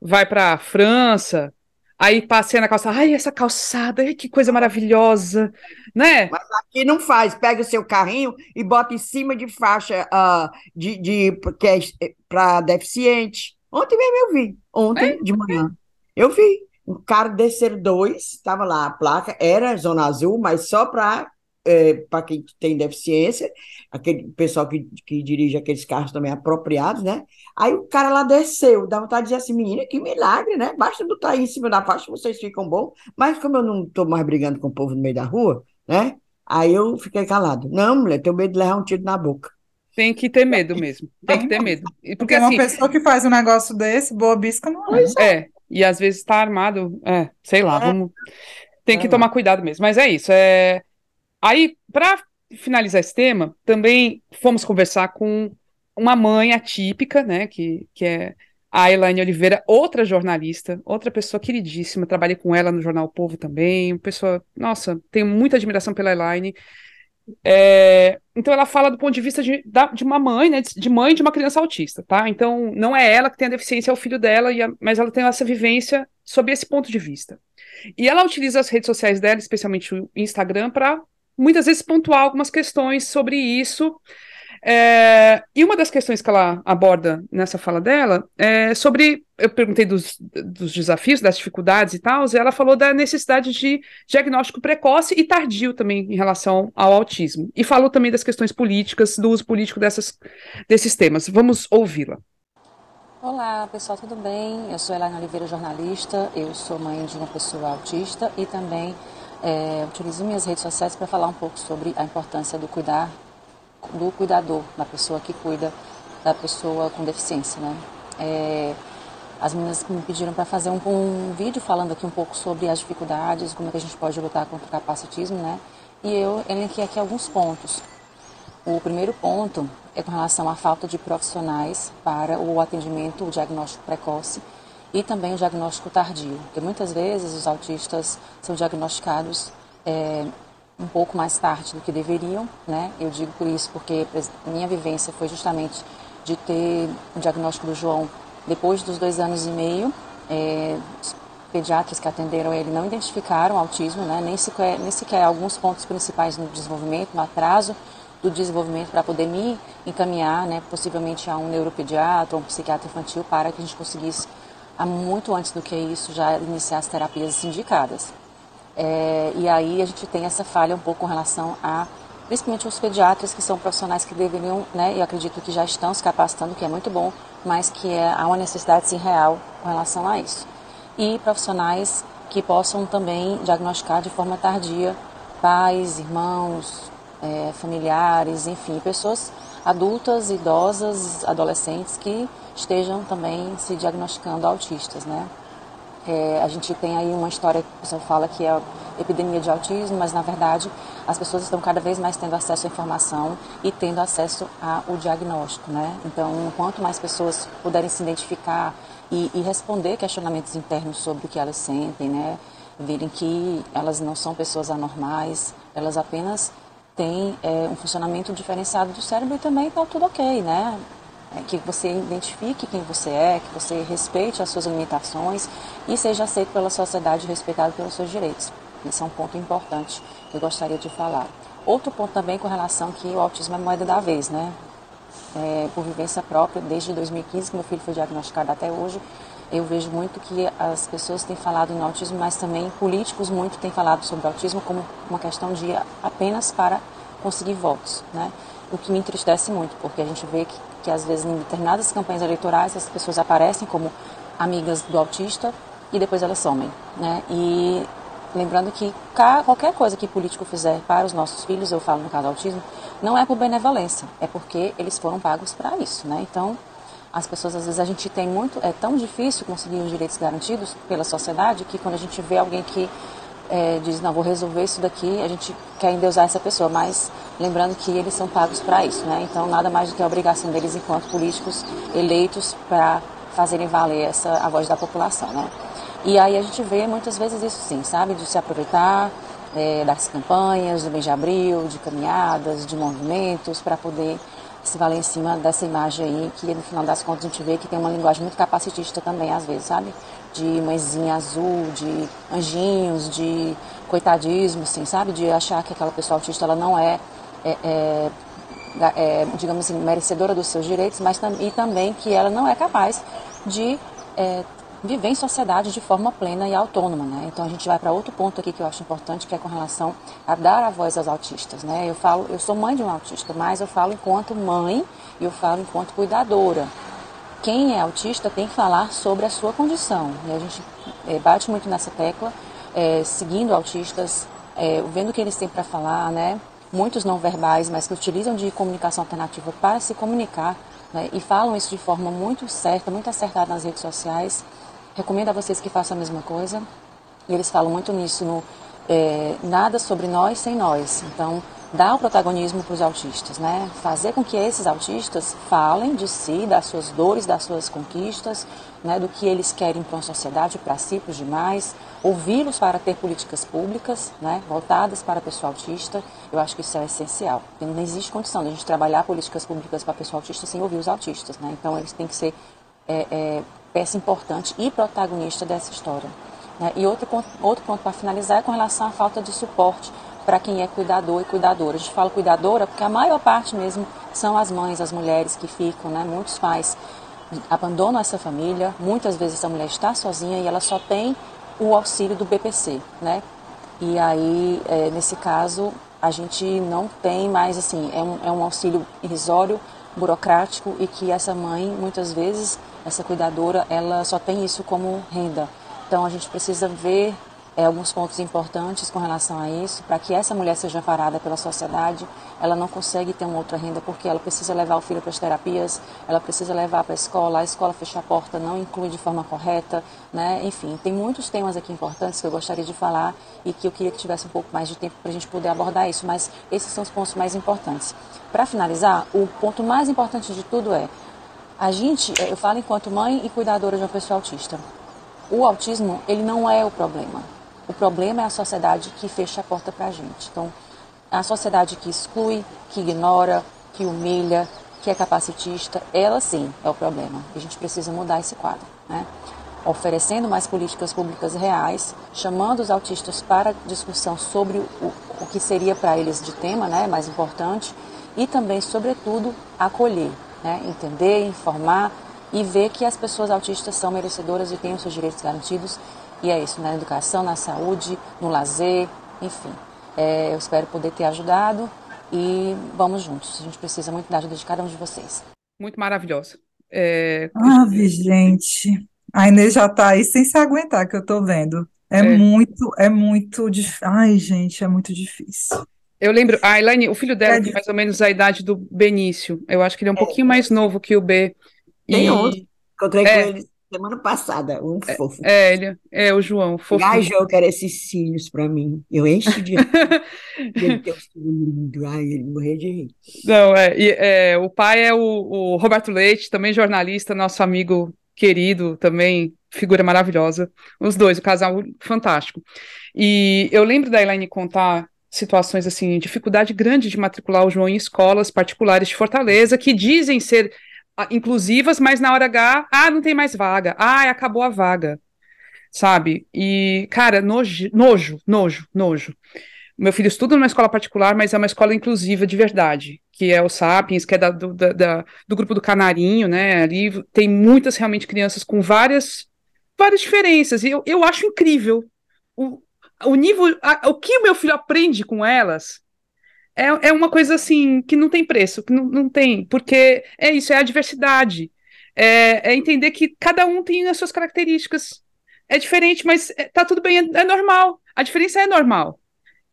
vai para a França, aí passeia na calçada, ai, essa calçada, ai, que coisa maravilhosa, né? Mas aqui não faz, pega o seu carrinho e bota em cima de faixa uh, de, de, que é eh, para deficiente. Ontem mesmo eu vi, ontem é? de manhã, eu vi. O cara descer dois, estava lá a placa, era zona azul, mas só para é, para quem tem deficiência, aquele pessoal que, que dirige aqueles carros também apropriados, né? Aí o cara lá desceu, dá vontade de dizer assim, menina, que milagre, né? Basta botar tá aí em cima da faixa, vocês ficam bom. Mas como eu não estou mais brigando com o povo no meio da rua, né? Aí eu fiquei calado. Não, mulher, tenho medo de levar um tiro na boca. Tem que ter medo mesmo. Tem que ter medo. Porque, porque uma assim pessoa que faz um negócio desse, boa bisca não é. É, e às vezes está armado, é, sei lá, é. vamos... Tem que tomar cuidado mesmo. Mas é isso, é Aí, para finalizar esse tema, também fomos conversar com uma mãe atípica, né, que, que é a Elaine Oliveira, outra jornalista, outra pessoa queridíssima, trabalhei com ela no Jornal o Povo também, pessoa, nossa, tenho muita admiração pela Elaine. É, então ela fala do ponto de vista de, de uma mãe, né, de mãe de uma criança autista, tá? Então não é ela que tem a deficiência, é o filho dela, a, mas ela tem essa vivência sob esse ponto de vista. E ela utiliza as redes sociais dela, especialmente o Instagram, para muitas vezes pontuar algumas questões sobre isso. É, e uma das questões que ela aborda nessa fala dela é sobre. Eu perguntei dos, dos desafios, das dificuldades e tal, e ela falou da necessidade de diagnóstico precoce e tardio também em relação ao autismo. E falou também das questões políticas, do uso político dessas, desses temas. Vamos ouvi-la. Olá pessoal, tudo bem? Eu sou Elaine Oliveira, jornalista. Eu sou mãe de uma pessoa autista e também é, utilizo minhas redes sociais para falar um pouco sobre a importância do cuidar, do cuidador, da pessoa que cuida da pessoa com deficiência, né? É, as meninas me pediram para fazer um, um, vídeo falando aqui um pouco sobre as dificuldades, como é que a gente pode lutar contra o capacitismo, né? E eu elenquei aqui alguns pontos. O primeiro ponto é com relação à falta de profissionais para o atendimento, o diagnóstico precoce e também o diagnóstico tardio, porque muitas vezes os autistas são diagnosticados é, um pouco mais tarde do que deveriam, né? Eu digo por isso porque minha vivência foi justamente de ter o diagnóstico do João depois dos dois anos e meio. É, os pediatras que atenderam ele não identificaram autismo, né? nem, sequer, nem sequer alguns pontos principais no desenvolvimento, no atraso do desenvolvimento para poder me encaminhar, né, possivelmente a um neuropediatra ou um psiquiatra infantil para que a gente conseguisse há muito antes do que isso já iniciar as terapias indicadas. É, e aí a gente tem essa falha um pouco com relação a, principalmente os pediatras, que são profissionais que deveriam, né, acredito que já estão se capacitando, que é muito bom, mas que é, há uma necessidade sim real com relação a isso. E profissionais que possam também diagnosticar de forma tardia pais, irmãos, é, familiares, enfim, pessoas adultas, idosas, adolescentes que estejam também se diagnosticando autistas, né? É, a gente tem aí uma história que o pessoal fala que é epidemia de autismo, mas na verdade as pessoas estão cada vez mais tendo acesso à informação e tendo acesso ao diagnóstico, né? Então, quanto mais pessoas puderem se identificar e, e responder questionamentos internos sobre o que elas sentem, né? Virem que elas não são pessoas anormais, elas apenas têm é, um funcionamento diferenciado do cérebro e também está tudo ok, né? é, que você identifique quem você é, que você respeite as suas limitações e seja aceito pela sociedade e respeitado pelos seus direitos. Esse é um ponto importante que eu gostaria de falar. Outro ponto também com relação que o autismo é moeda da vez, né? É, por vivência própria, desde 2015 que meu filho foi diagnosticado até hoje, eu vejo muito que as pessoas têm falado em autismo, mas também políticos muito têm falado sobre autismo como uma questão de apenas para conseguir votos, né? O que me entristece muito, porque a gente vê que que às vezes em determinadas campanhas eleitorais as pessoas aparecem como amigas do autista e depois elas somem, né? E lembrando que qualquer coisa que político fizer para os nossos filhos, eu falo no caso do autismo, não é por benevolência, é porque eles foram pagos para isso, né? Então, as pessoas às vezes a gente tem muito, é tão difícil conseguir os direitos garantidos pela sociedade que quando a gente vê alguém que é, diz, não, vou resolver isso daqui, a gente quer endeusar essa pessoa, mas Lembrando que eles são pagos para isso, né? Então, nada mais do que a obrigação deles enquanto políticos eleitos para fazerem valer essa, a voz da população, né? E aí a gente vê muitas vezes isso sim, sabe? De se aproveitar é, das campanhas, do mês de abril, de caminhadas, de movimentos, para poder se valer em cima dessa imagem aí, que no final das contas a gente vê que tem uma linguagem muito capacitista também, às vezes, sabe? De mãezinha azul, de anjinhos, de coitadismo, assim, sabe? De achar que aquela pessoa autista ela não é é, é, é, digamos assim, merecedora dos seus direitos, mas e também que ela não é capaz de é, viver em sociedade de forma plena e autônoma, né? Então a gente vai para outro ponto aqui que eu acho importante, que é com relação a dar a voz aos autistas, né? Eu falo, eu sou mãe de um autista, mas eu falo enquanto mãe e eu falo enquanto cuidadora. Quem é autista tem que falar sobre a sua condição e a gente é, bate muito nessa tecla, é, seguindo autistas, é, vendo o que eles têm para falar, né? muitos não verbais, mas que utilizam de comunicação alternativa para se comunicar né, e falam isso de forma muito certa, muito acertada nas redes sociais. Recomendo a vocês que façam a mesma coisa. E eles falam muito nisso no é, nada sobre nós sem nós. Então, dá o protagonismo para os autistas, né? Fazer com que esses autistas falem de si, das suas dores, das suas conquistas, né? Do que eles querem para uma sociedade, para si, para os demais ouvi-los para ter políticas públicas né, voltadas para a pessoa autista, eu acho que isso é essencial. Porque não existe condição de a gente trabalhar políticas públicas para a pessoa autista sem ouvir os autistas. Né? Então, eles têm que ser é, é, peça importante e protagonista dessa história. Né? E outro, outro ponto para finalizar é com relação à falta de suporte para quem é cuidador e cuidadora. A gente fala cuidadora porque a maior parte mesmo são as mães, as mulheres que ficam, né? muitos pais abandonam essa família, muitas vezes a mulher está sozinha e ela só tem o auxílio do BPC, né? E aí, é, nesse caso, a gente não tem mais, assim, é um, é um auxílio irrisório, burocrático e que essa mãe, muitas vezes, essa cuidadora, ela só tem isso como renda. Então a gente precisa ver é, alguns pontos importantes com relação a isso. Para que essa mulher seja varada pela sociedade, ela não consegue ter uma outra renda porque ela precisa levar o filho para as terapias, ela precisa levar para a escola, a escola fecha a porta, não inclui de forma correta, né? Enfim, tem muitos temas aqui importantes que eu gostaria de falar e que eu queria que tivesse um pouco mais de tempo para a gente poder abordar isso, mas esses são os pontos mais importantes. Para finalizar, o ponto mais importante de tudo é a gente, eu falo enquanto mãe e cuidadora de uma pessoa autista. O autismo, ele não é o problema. O problema é a sociedade que fecha a porta para a gente. Então, a sociedade que exclui, que ignora, que humilha, que é capacitista, ela sim é o problema. a gente precisa mudar esse quadro. Né? Oferecendo mais políticas públicas reais, chamando os autistas para discussão sobre o, o que seria para eles de tema né, mais importante e também, sobretudo, acolher, né, entender, informar e ver que as pessoas autistas são merecedoras e têm os seus direitos garantidos e é isso, na educação, na saúde, no lazer, enfim. É, eu espero poder ter ajudado e vamos juntos. A gente precisa muito da ajuda de cada um de vocês. Muito maravilhosa. É... Ave, gente. A Inês já está aí sem se aguentar, que eu estou vendo. É, é, muito, é muito difícil. Ai, gente, é muito difícil. Eu lembro, a Elaine, o filho dela é tem mais ou menos a idade do Benício. Eu acho que ele é um é. pouquinho mais novo que o B. Tem e... outro. Encontrei com é. ele semana passada, um é, fofo. É, ele, é o João, fofo. Ai, João, eu quero esses cílios para mim. Eu encho de. ele cílio ele morrer de rir. Não, é, e, é, o pai é o, o Roberto Leite, também jornalista, nosso amigo querido também, figura maravilhosa. Os dois, o casal fantástico. E eu lembro da Elaine contar situações assim, dificuldade grande de matricular o João em escolas particulares de Fortaleza, que dizem ser ah, inclusivas, mas na hora H, ah, não tem mais vaga, ah, acabou a vaga, sabe? E, cara, nojo, nojo, nojo, nojo. Meu filho estuda numa escola particular, mas é uma escola inclusiva de verdade, que é o Sapiens, que é da, do, da, do grupo do Canarinho, né? Ali tem muitas realmente crianças com várias várias diferenças. E eu, eu acho incrível o, o nível, a, o que o meu filho aprende com elas é, é uma coisa assim que não tem preço, que não, não tem, porque é isso, é a diversidade. É, é entender que cada um tem as suas características. É diferente, mas é, tá tudo bem, é, é normal. A diferença é normal.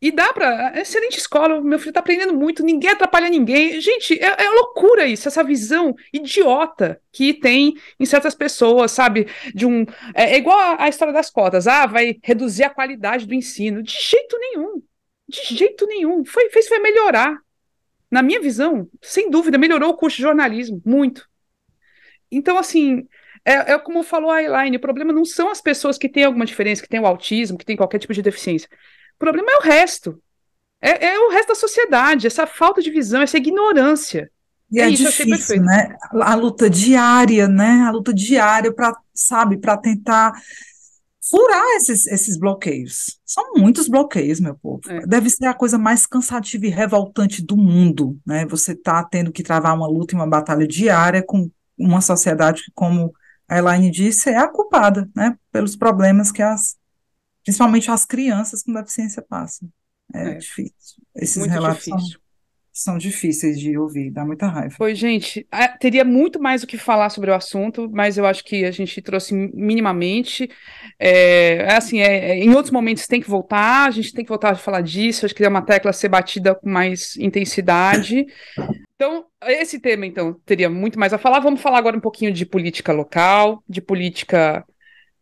E dá pra. É excelente escola, meu filho tá aprendendo muito, ninguém atrapalha ninguém. Gente, é, é, loucura isso, essa visão idiota que tem em certas pessoas, sabe? De um. É, é igual a, a, história das cotas. Ah, vai reduzir a qualidade do ensino. De jeito nenhum de jeito nenhum. Foi, fez foi melhorar. Na minha visão, sem dúvida, melhorou o curso de jornalismo, muito. Então, assim, é, é, como falou a Elaine, o problema não são as pessoas que têm alguma diferença, que têm o autismo, que têm qualquer tipo de deficiência. O problema é o resto. É, é o resto da sociedade, essa falta de visão, essa ignorância. E é, é isso, difícil, né? A luta diária, né? A luta diária para, sabe, para tentar furar esses, esses bloqueios. São muitos bloqueios, meu povo. É. Deve ser a coisa mais cansativa e revoltante do mundo, né? Você tá tendo que travar uma luta e uma batalha diária com uma sociedade que, como a Elaine disse, é a culpada, né? Pelos problemas que as, principalmente as crianças com deficiência passam. É, é. difícil. Esses Muito relatos difícil. São são difíceis de ouvir, dá muita raiva. Pois, gente, teria muito mais o que falar sobre o assunto, mas eu acho que a gente trouxe minimamente. É, é assim, é, é, em outros momentos tem que voltar, a gente tem que voltar a falar disso, acho que é uma tecla ser batida com mais intensidade. Então, esse tema, então, teria muito mais a falar. Vamos falar agora um pouquinho de política local, de política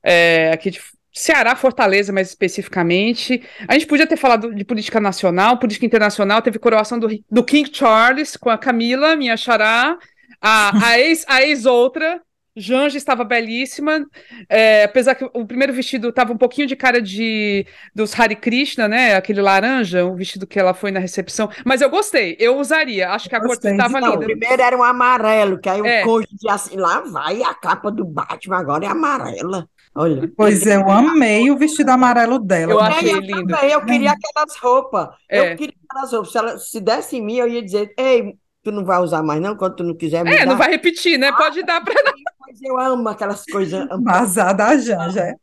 é, aqui de Ceará, Fortaleza, mais especificamente. A gente podia ter falado de política nacional, política internacional, teve coroação do, do King Charles com a Camila, minha xará, a, a ex, a ex-outra, Janja estava belíssima, é, apesar que o primeiro vestido estava um pouquinho de cara de dos Hare Krishna, né? Aquele laranja, o vestido que ela foi na recepção. Mas eu gostei, eu usaria. Acho que a gostei. cor estava linda. O primeiro era um amarelo, que aí o é. de assim, lá vai a capa do Batman agora é amarela. Olha. Pois eu amei o vestido amarelo dela. Eu achei eu lindo. Também, eu queria é. aquelas roupas. É. Eu queria aquelas roupas. Se ela se desse em mim, eu ia dizer, ei, tu não vai usar mais não, quando tu não quiser É, não vai repetir, né? Pode ah, dar para ela. Mas eu amo aquelas coisas. Vazada a Janja, é.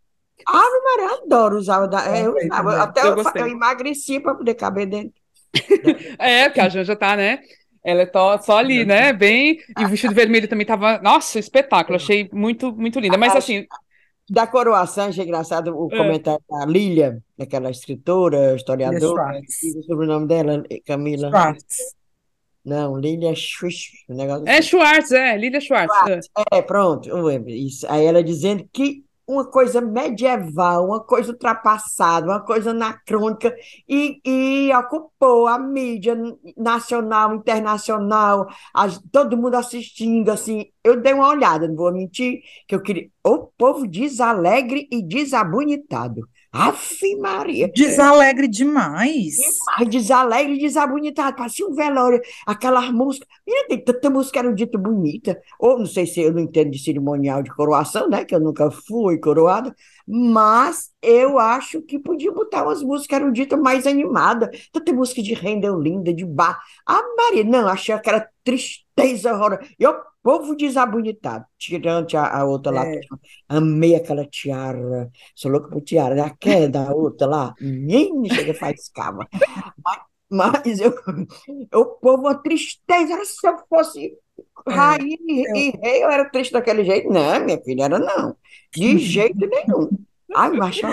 ah Maria, eu adoro usar. É, eu, eu, né? até eu, eu emagreci para poder caber dentro. é, porque a Janja tá, né? Ela é só ali, né? Bem. E o vestido vermelho também tava. Nossa, espetáculo. Achei muito, muito linda. Mas assim, da coroação, achei engraçado o é. comentário da Lilia, daquela escritora, historiadora, sobre o nome dela, Camila. Schwartz. Não, Lilia Schwartz. negócio é, assim. é, é Schwartz, é, Lilia Schwartz. Schwartz. É. é, pronto. Isso. Aí ela dizendo que uma coisa medieval, uma coisa ultrapassada, uma coisa anacrônica, e, e ocupou a mídia nacional, internacional, a, todo mundo assistindo, assim, eu dei uma olhada, não vou mentir, que eu queria. O povo desalegre e desabonitado. Aff, Maria. Desalegre demais. Demais, desalegre e desabonitado. Parecia um velório, aquelas músicas. Menina, tem tanta música era um dito bonita. Ou não sei se eu não entendo de cerimonial de coroação, né? Que eu nunca fui coroada. Mas eu acho que podia botar umas músicas era um dito mais animada. Tanta música de renda linda, de bar. Ah, Maria, não, achei aquela tristeza horrorosa. Eu Povo desabonitado, tirando a, a outra é. lá. Amei aquela tiara. Sou louca por tiara. Aquela da outra lá, nem chega a faiscava. Mas, mas eu, o povo, uma tristeza. Era se eu fosse é, rainha é. e, rei, eu era triste daquele jeito. Não, minha filha, era não. De jeito nenhum. Ai, eu achei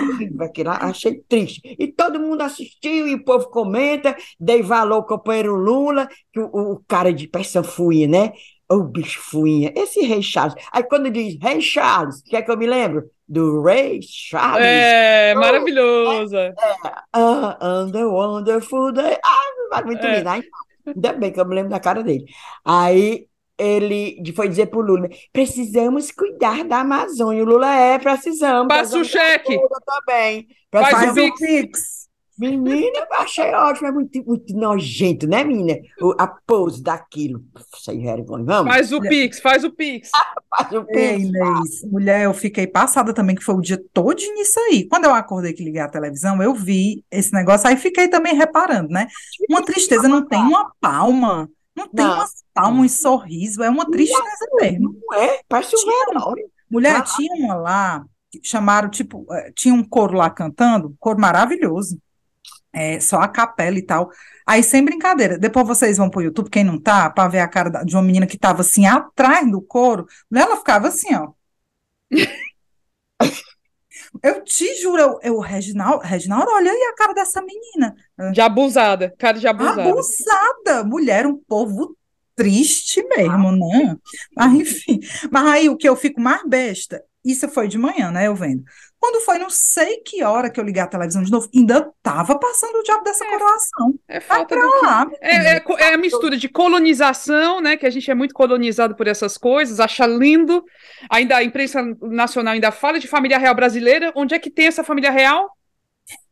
achei triste. E todo mundo assistiu, e o povo comenta, dei valor ao companheiro Lula, que o, o cara de fui né? Ô, oh, bichuinha, esse Rei Charles. Aí quando diz Rei Charles, o que é que eu me lembro? Do Rei Charles. É, oh, então, maravilhosa. É, é. Uh, the wonderful day. Ah, ah muito é. lindo. Aí, ainda bem que eu me lembro da cara dele. Aí ele foi dizer pro Lula, precisamos cuidar da Amazônia. O Lula é, precisamos. Passa o cheque. Também. Faz, o Pix. Menina, achei ótimo, é muito, muito nojento, né, menina? O, a pose daquilo, sem vergonha, vamos. Faz o Pix, faz o Pix. faz o Pix. Ei, mulher, eu fiquei passada também, que foi o dia todo nisso aí. Quando eu acordei que liguei a televisão, eu vi esse negócio, aí fiquei também reparando, né? Uma tristeza não tem uma palma, não tem não. uma palma, um sorriso, é uma tristeza mesmo. Não é? Parece um velório. Mulher, tinha uma lá, chamaram, tipo, eh, tinha um coro lá cantando, um coro maravilhoso. É, só a capela e tal. Aí, sem brincadeira, depois vocês vão pro YouTube, quem não tá, pra ver a cara de uma menina que tava assim, atrás do couro, ela ficava assim, ó. eu te juro, eu, eu Reginaldo, Reginaldo, olha aí a cara dessa menina. De abusada, cara de abusada. Abusada! Mulher, um povo triste mesmo, ah. né? Mas, enfim. Mas aí, o que eu fico mais besta, isso foi de manhã, né, eu vendo. Quando foi, não sei que hora que eu liguei a televisão de novo, ainda estava passando o diabo dessa é, coroação. É falta pra lá. É, é, é, a mistura de colonização, né? Que a gente é muito colonizado por essas coisas, acha lindo. Ainda a imprensa nacional ainda fala de família real brasileira. Onde é que tem essa família real?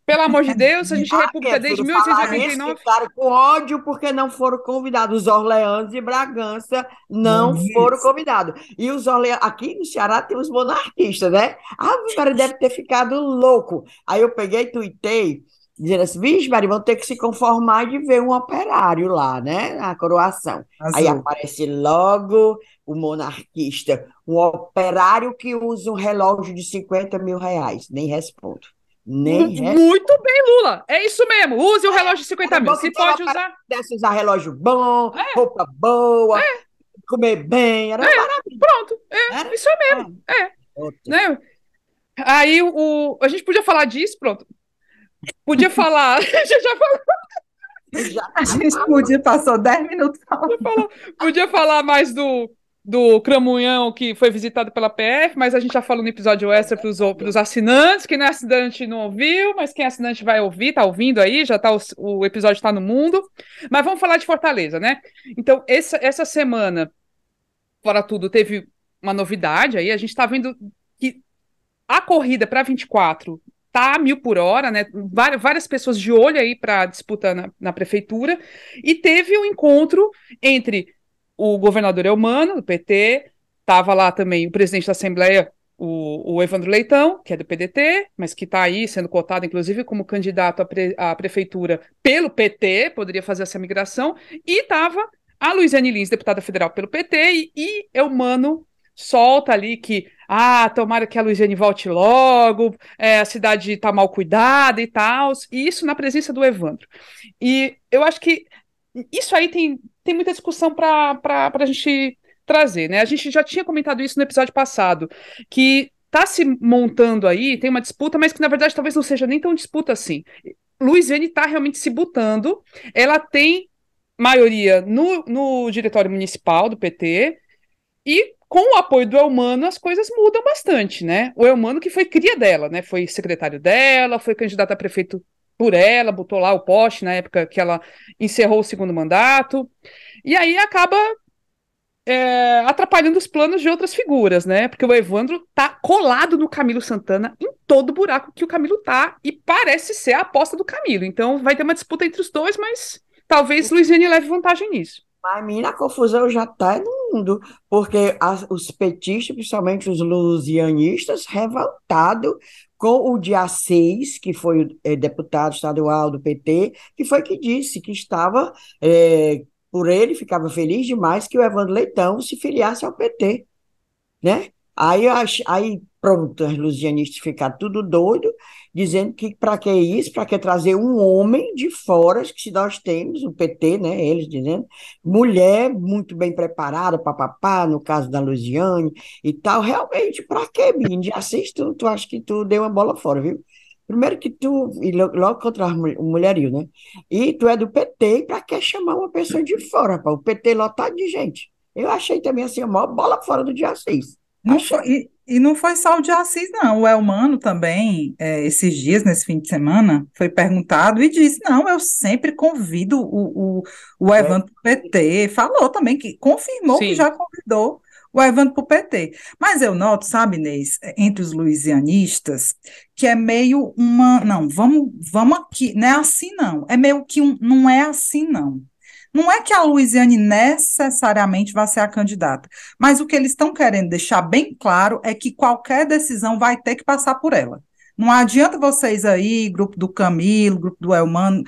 Pelo amor de Deus, a gente é república desde 1889. Ficaram com ódio porque não foram convidados. Os Orleans e Bragança não foram convidados. E os Orleans, aqui no Ceará tem os monarquistas, né? Ah, o cara deve ter ficado louco. Aí eu peguei e tuitei, dizendo assim: vixe, Maria, vão ter que se conformar de ver um operário lá, né? Na coroação. Azul. Aí aparece logo o monarquista, um operário que usa um relógio de 50 mil reais. Nem respondo. Nem é. Muito bem, Lula. É isso mesmo. Use o é. relógio de 50 é mil. Se pode usar. Pudesse usar relógio bom, é. roupa boa, é. comer bem. Era maravilha. Pronto. É. Isso é mesmo. É. Né? Aí o... a gente podia falar disso, pronto. Podia falar. a gente já falou. Já... A gente podia, passou 10 minutos falando. Podia falar mais do, do Cramunhão que foi visitado pela PF, mas a gente já tá falou no episódio extra para os assinantes. Quem não é assinante não ouviu, mas quem é assinante vai ouvir, está ouvindo aí, já tá o, o episódio está no mundo. Mas vamos falar de Fortaleza, né? Então, essa, essa semana, fora tudo, teve uma novidade aí. A gente está vendo que a corrida para 24 tá a mil por hora, né? Várias, pessoas de olho aí para disputar na, na prefeitura. E teve um encontro entre o governador é humano, do PT, estava lá também o presidente da Assembleia, o, o, Evandro Leitão, que é do PDT, mas que está aí sendo cotado, inclusive, como candidato à, pre, à, prefeitura pelo PT, poderia fazer essa migração, e estava a Luiziane Lins, deputada federal pelo PT, e, e é humano solta ali que, ah, tomara que a Luiziane volte logo, é, a cidade está mal cuidada e tal, e isso na presença do Evandro. E eu acho que isso aí tem tem muita discussão para a gente trazer, né? A gente já tinha comentado isso no episódio passado, que tá se montando aí, tem uma disputa, mas que na verdade talvez não seja nem tão disputa assim. Luiziane está realmente se botando, ela tem maioria no, no diretório municipal do PT, e com o apoio do Elmano, as coisas mudam bastante, né? O Elmano que foi cria dela, né? Foi secretário dela, foi candidato a prefeito por ela, botou lá o poste na época que ela encerrou o segundo mandato. E aí acaba é, atrapalhando os planos de outras figuras, né? Porque o Evandro tá colado no Camilo Santana em todo buraco que o Camilo tá e parece ser a aposta do Camilo. Então vai ter uma disputa entre os dois, mas talvez Luiziane leve vantagem nisso. Mas, menina, confusão já tá no mundo, porque as, os petistas, principalmente os lusianistas, revoltados com o dia 6, que foi o é, deputado estadual do PT, que foi que disse que estava, é, por ele, ficava feliz demais que o Evandro Leitão se filiasse ao PT, né? Aí, ach... aí pronto, as lusianistas ficaram tudo doido, dizendo que para que isso, para que trazer um homem de fora, que nós temos, o PT, né, eles dizendo, mulher muito bem preparada, papapá, no caso da Luziane e tal, realmente, para que, menino? Já assisto, tu acha que tu deu uma bola fora, viu? Primeiro que tu, e logo contra o mulherio, né? E tu é do PT, para que chamar uma pessoa de fora, rapaz? O PT lotado de gente. Eu achei também assim, a maior bola fora do dia 6. Não foi, e, e, não foi só o de Assis, não. O Elmano também, é, esses dias, nesse fim de semana, foi perguntado e disse: não, eu sempre convido o, o, o é. Evandro para o PT. Falou também que confirmou Sim. que já convidou o Evandro para o PT. Mas eu noto, sabe, Inês, é, entre os luisianistas, que é meio uma. Não, vamos, vamos aqui. Não é assim, não. É meio que um. Não é assim, não. Não é que a Luiziane necessariamente vai ser a candidata, mas o que eles estão querendo deixar bem claro é que qualquer decisão vai ter que passar por ela. Não adianta vocês aí, grupo do Camilo, grupo do Elmano,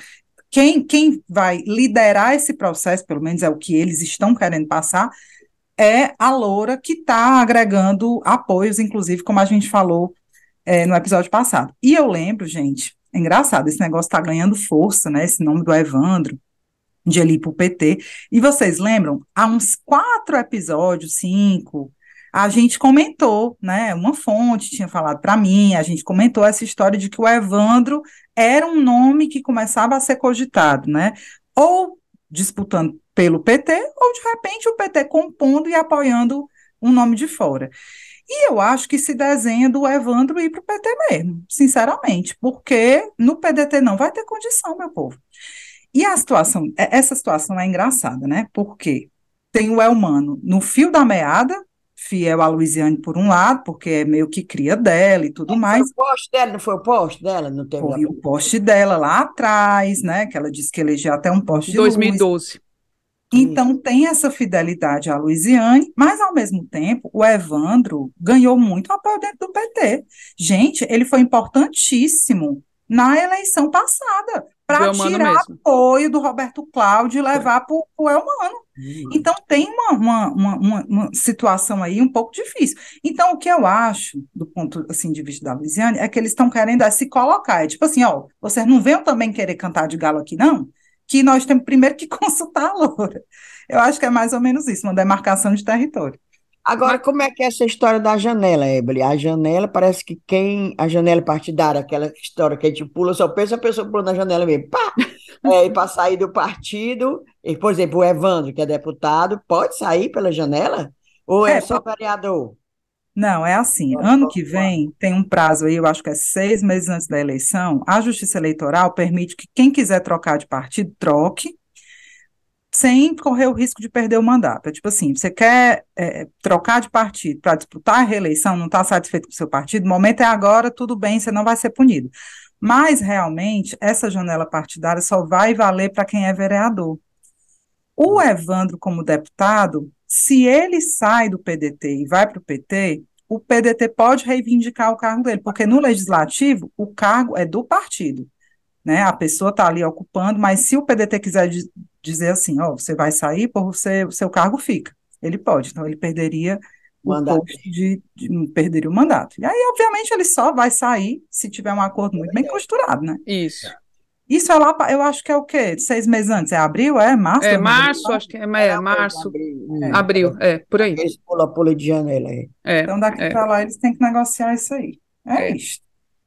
quem, quem vai liderar esse processo, pelo menos é o que eles estão querendo passar, é a Loura que está agregando apoios, inclusive, como a gente falou é, no episódio passado. E eu lembro, gente, é engraçado, esse negócio está ganhando força, né? Esse nome do Evandro de ali para o PT. E vocês lembram? Há uns quatro episódios, cinco, a gente comentou, né? Uma fonte tinha falado para mim, a gente comentou essa história de que o Evandro era um nome que começava a ser cogitado, né? Ou disputando pelo PT, ou de repente o PT compondo e apoiando um nome de fora. E eu acho que se desenha do Evandro ir para o PT mesmo, sinceramente, porque no PDT não vai ter condição, meu povo. E a situação, é, essa situação é engraçada, né? Porque tem o Elmano no fio da meada, fiel a Luiziane por um lado, porque é meio que cria dela e tudo não mais. Foi o poste dela, não foi o poste dela? Não tem foi o poste dela lá atrás, né? Que ela disse que elegeu até um poste de 2012. Luz. Então tem essa fidelidade à Luiziane, mas ao mesmo tempo o Evandro ganhou muito apoio dentro do PT. Gente, ele foi importantíssimo na eleição passada, para tirar apoio do Roberto Cláudio e levar para o Elmano. Uhum. Então, tem uma, uma, uma, uma, situação aí um pouco difícil. Então, o que eu acho, do ponto assim, de vista da Luiziane, é que eles estão querendo é, se colocar. É tipo assim, ó, vocês não venham também querer cantar de galo aqui, não? Que nós temos primeiro que consultar a Loura. Eu acho que é mais ou menos isso, uma demarcação de território. Agora, como é que é essa história da janela, Ebele? A janela parece que quem. A janela partidária, aquela história que a gente pula, só pensa a pessoa pulando na janela mesmo. Pá! É, e para sair do partido. E, por exemplo, o Evandro, que é deputado, pode sair pela janela? Ou é, é só vereador? Não, é assim. Ano que vem tem um prazo aí, eu acho que é seis meses antes da eleição. A Justiça Eleitoral permite que quem quiser trocar de partido troque sem correr o risco de perder o mandato. É tipo assim, você quer é, trocar de partido para disputar a reeleição, não está satisfeito com o seu partido, o momento é agora, tudo bem, você não vai ser punido. Mas, realmente, essa janela partidária só vai valer para quem é vereador. O Evandro, como deputado, se ele sai do PDT e vai para o PT, o PDT pode reivindicar o cargo dele, porque no legislativo o cargo é do partido. Né? A pessoa está ali ocupando, mas se o PDT quiser dizer assim, ó, você vai sair, por você, o seu cargo fica. Ele pode, então ele perderia mandato. o posto de, de, hum, perderia o mandato. E aí, obviamente, ele só vai sair se tiver um acordo muito bem costurado, né? Isso. Isso é lá, eu acho que é o quê? Seis meses antes? É abril? É março? É, é março, acho que é, é, é março. Abril, né? é. abril, é, por aí. pula, pula de janeiro aí. É, então daqui é. para lá eles têm que negociar isso aí. É, é. isso.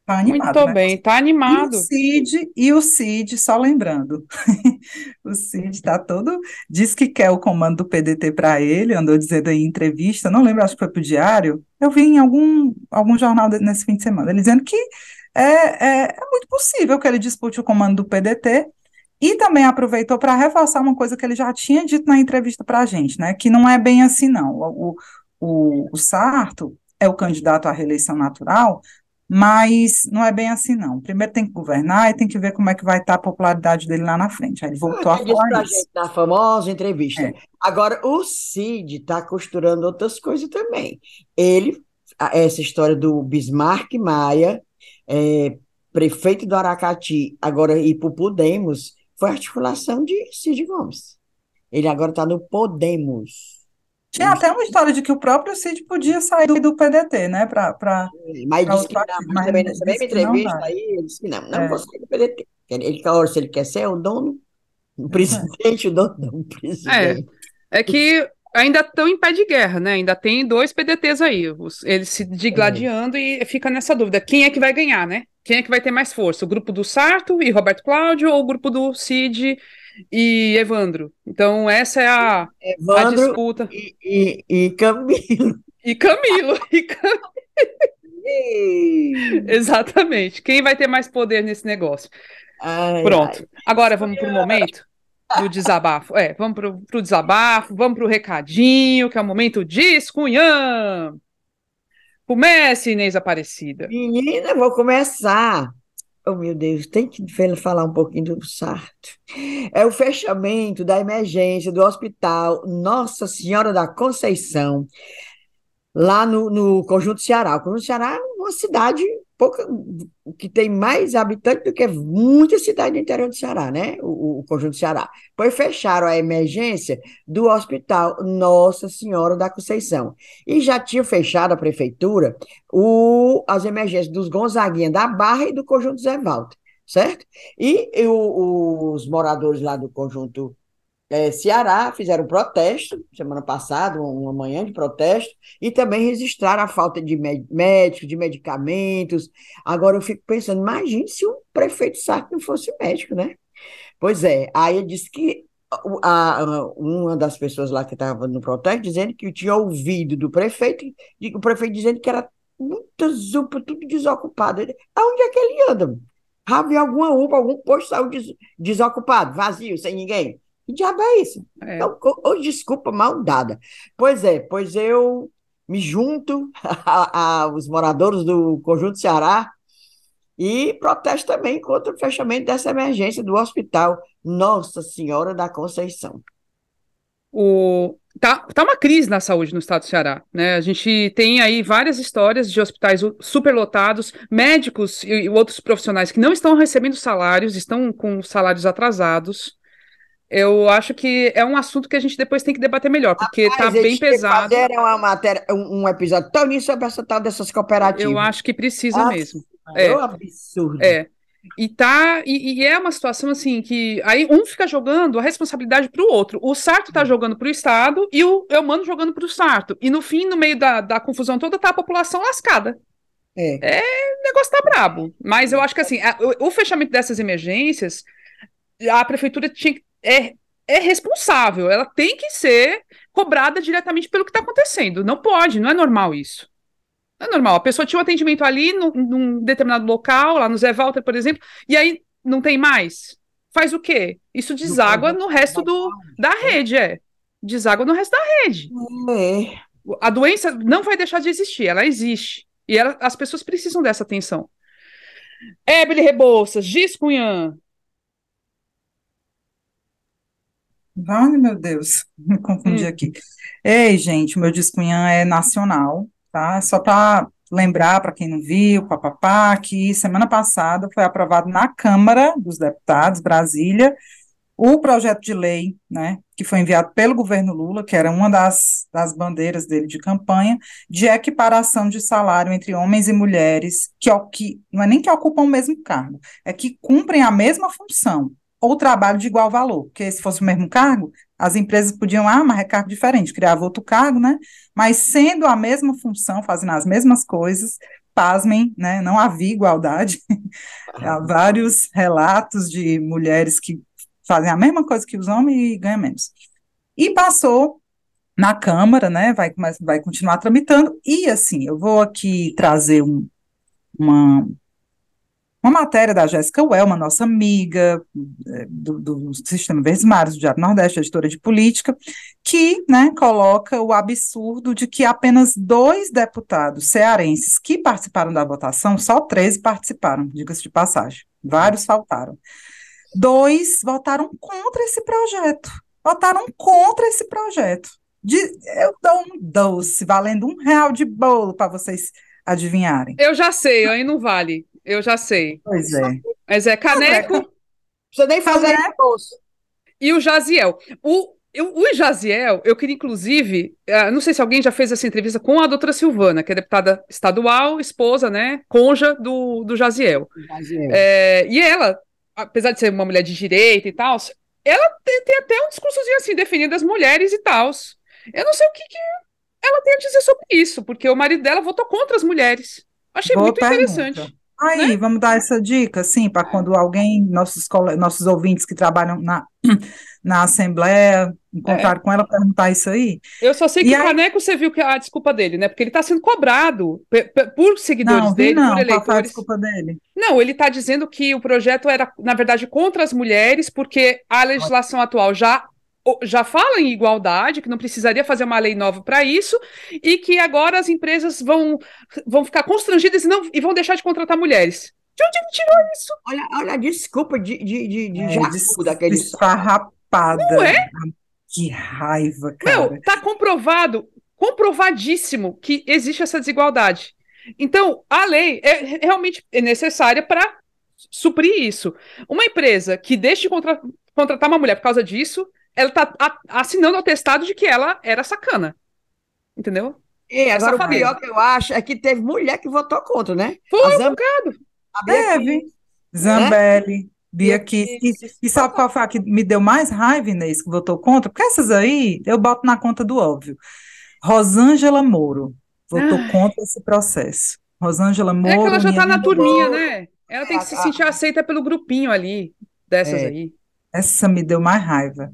Tá animado, Muito né? bem, tá animado. E o Cid, e o Cid só lembrando, o Cid tá todo, diz que quer o comando do PDT para ele, andou dizendo aí em entrevista, não lembro, acho que foi pro Diário, eu vi em algum, algum jornal nesse fim de semana, ele dizendo que é, é, é muito possível que ele dispute o comando do PDT, e também aproveitou para reforçar uma coisa que ele já tinha dito na entrevista para a gente, né? Que não é bem assim, não. O, o, o Sarto é o candidato à reeleição natural, mas não é bem assim, não. Primeiro tem que governar e tem que ver como é que vai estar tá a popularidade dele lá na frente. Aí ele ah, voltou ah, a falar isso. Gente, na famosa entrevista. É. Agora, o Cid está costurando outras coisas também. Ele, essa história do Bismarck Maia, é, prefeito do Aracati, agora ir para o Podemos, foi articulação de Cid Gomes. Ele agora está no Podemos. Tinha até uma história de que o próprio Cid podia sair do PDT, né? Pra, pra, mas pra disse que não, mas também nessa mesma entrevista aí, ele disse que não, não é. vou sair do PDT. Ele falou se ele quer ser é o dono, o é. presidente, é. o dono do presidente. É. é que ainda estão em pé de guerra, né? Ainda tem dois PDTs aí, eles se é. digladiando é. e fica nessa dúvida. Quem é que vai ganhar, né? Quem é que vai ter mais força? O grupo do Sarto e Roberto Cláudio ou o grupo do Cid e Evandro. Então, essa é a, Evandro a disputa. E, e, e Camilo. E Camilo, e Camilo. Exatamente. Quem vai ter mais poder nesse negócio? Ai, Pronto. Ai. Agora vamos para o momento do desabafo. É, vamos para o desabafo, vamos para o recadinho, que é o momento diz Cunhã. Comece, Inês Aparecida. Menina, vou começar. Oh, meu Deus, tem que falar um pouquinho do Sarto. É o fechamento da emergência do hospital Nossa Senhora da Conceição, lá no, no Conjunto Ceará. O Conjunto Ceará é uma cidade pouca, que tem mais habitantes do que muitas cidades do interior do Ceará, né? O, o, conjunto Ceará. Pois fecharam a emergência do Hospital Nossa Senhora da Conceição. E já tinha fechado a prefeitura o, as emergências dos Gonzaguinha da Barra e do conjunto Zé Valter, certo? E os moradores lá do conjunto é, Ceará fizeram um protesto, semana passada, uma manhã de protesto, e também registraram a falta de médicos, de medicamentos. Agora eu fico pensando, imagine se o prefeito Sarto não fosse médico, né? Pois é, aí ele disse que a, a, uma das pessoas lá que estava no protesto dizendo que tinha ouvido do prefeito, o prefeito dizendo que era muita zupa, tudo desocupado. Ele, Aonde é que ele anda? Havia alguma UPA, algum posto de saúde des, desocupado, vazio, sem ninguém. Que diabo é isso? É. Então, desculpa mal dada. Pois é, pois eu me junto aos moradores do Conjunto Ceará e protesto também contra o fechamento dessa emergência do Hospital Nossa Senhora da Conceição. O, tá, tá uma crise na saúde no estado do Ceará. Né? A gente tem aí várias histórias de hospitais superlotados, médicos e outros profissionais que não estão recebendo salários, estão com salários atrasados. Eu acho que é um assunto que a gente depois tem que debater melhor, porque está bem pesado. Fazer uma matéria, um, episódio tão nisso sobre essa tal dessas cooperativas. Eu acho que precisa mesmo. É, é um absurdo. É. E tá, e, e, é uma situação assim que aí um fica jogando a responsabilidade para o outro. O Sarto tá hum. jogando para o Estado e o Eumano jogando para o Sarto. E no fim, no meio da, da confusão toda, tá a população lascada. É. é, o negócio tá brabo. Mas eu acho que assim, a, o, o fechamento dessas emergências, a prefeitura tinha que é, é responsável, ela tem que ser cobrada diretamente pelo que está acontecendo. Não pode, não é normal isso. Não é normal. A pessoa tinha um atendimento ali num, num determinado local, lá no Zé Walter, por exemplo, e aí não tem mais. Faz o quê? Isso deságua no resto do, da rede, é. Deságua no resto da rede. É. A doença não vai deixar de existir, ela existe. E ela, as pessoas precisam dessa atenção. Ébile Rebouças, Gis Cunhã. Vale, meu Deus, me confundi hum. aqui. Ei, gente, meu Discunhã é nacional, tá? Só para lembrar para quem não viu, papapá, que semana passada foi aprovado na Câmara dos Deputados, Brasília, o projeto de lei, né, que foi enviado pelo governo Lula, que era uma das, das bandeiras dele de campanha, de equiparação de salário entre homens e mulheres, que, é que não é nem que ocupam o mesmo cargo, é que cumprem a mesma função, ou trabalho de igual valor, porque se fosse o mesmo cargo, as empresas podiam, ah, mas é cargo diferente, criava outro cargo, né? Mas sendo a mesma função, fazendo as mesmas coisas, pasmem, né? Não havia igualdade. Há vários relatos de mulheres que fazem a mesma coisa que os homens e ganham menos. E passou na Câmara, né? Vai, vai continuar tramitando. E assim, eu vou aqui trazer um, uma uma matéria da Jéssica Welma, nossa amiga é, do, do Sistema Verdes Mares, do Diário Nordeste, editora de política, que né, coloca o absurdo de que apenas dois deputados cearenses que participaram da votação, só 13 participaram, diga-se de passagem, vários faltaram. Dois votaram contra esse projeto. Votaram contra esse projeto. De, eu dou um doce, valendo um real de bolo para vocês adivinharem. Eu já sei, aí não vale. Eu já sei. Pois é. Mas é Caneco. precisa nem fazer esforço. E o Jaziel. O, eu, o Jaziel, eu queria, inclusive, ah, não sei se alguém já fez essa entrevista com a doutora Silvana, que é deputada estadual, esposa, né? Conja do, do Jaziel. Jaziel. É, e ela, apesar de ser uma mulher de direita e tal, ela tem, tem até um discursozinho assim, defendendo as mulheres e tal. Eu não sei o que, que, ela tem a dizer sobre isso, porque o marido dela votou contra as mulheres. Achei muito interessante. Aí, né? vamos dar essa dica, assim, para quando alguém, nossos, nossos ouvintes que trabalham na, na Assembleia, encontrar é. com ela, perguntar isso aí. Eu só sei que e o aí... Caneco, você viu que é a desculpa dele, né? Porque ele está sendo cobrado por seguidores não, dele, não, por eleitores. a desculpa dele? Não, ele está dizendo que o projeto era, na verdade, contra as mulheres, porque a legislação atual já já fala em igualdade, que não precisaria fazer uma lei nova para isso, e que agora as empresas vão, vão ficar constrangidas e, não, e vão deixar de contratar mulheres. De onde ele tirou isso? Olha, olha a desculpa de, de, de, de é, jacu daquele. Esfarrapada. Não é? Que raiva, cara. Não, tá comprovado, comprovadíssimo que existe essa desigualdade. Então, a lei é realmente é necessária para suprir isso. Uma empresa que deixe de contra contratar uma mulher por causa disso ela tá assinando o atestado de que ela era sacana. Entendeu? É, agora o pior que eu acho é que teve mulher que votou contra, né? Foi a Zamb... Teve. Né? Zambelli, né? Bia Kiss. E, e sabe qual foi a que me deu mais raiva, Inês, que votou contra? Porque essas aí eu boto na conta do óbvio. Rosângela Moro votou Ai. Ah. contra esse processo. Rosângela Moro. É que ela já tá na turminha, Moro. né? Ela tem que é, se sentir aceita pelo grupinho ali, dessas é, aí. Essa me deu mais raiva.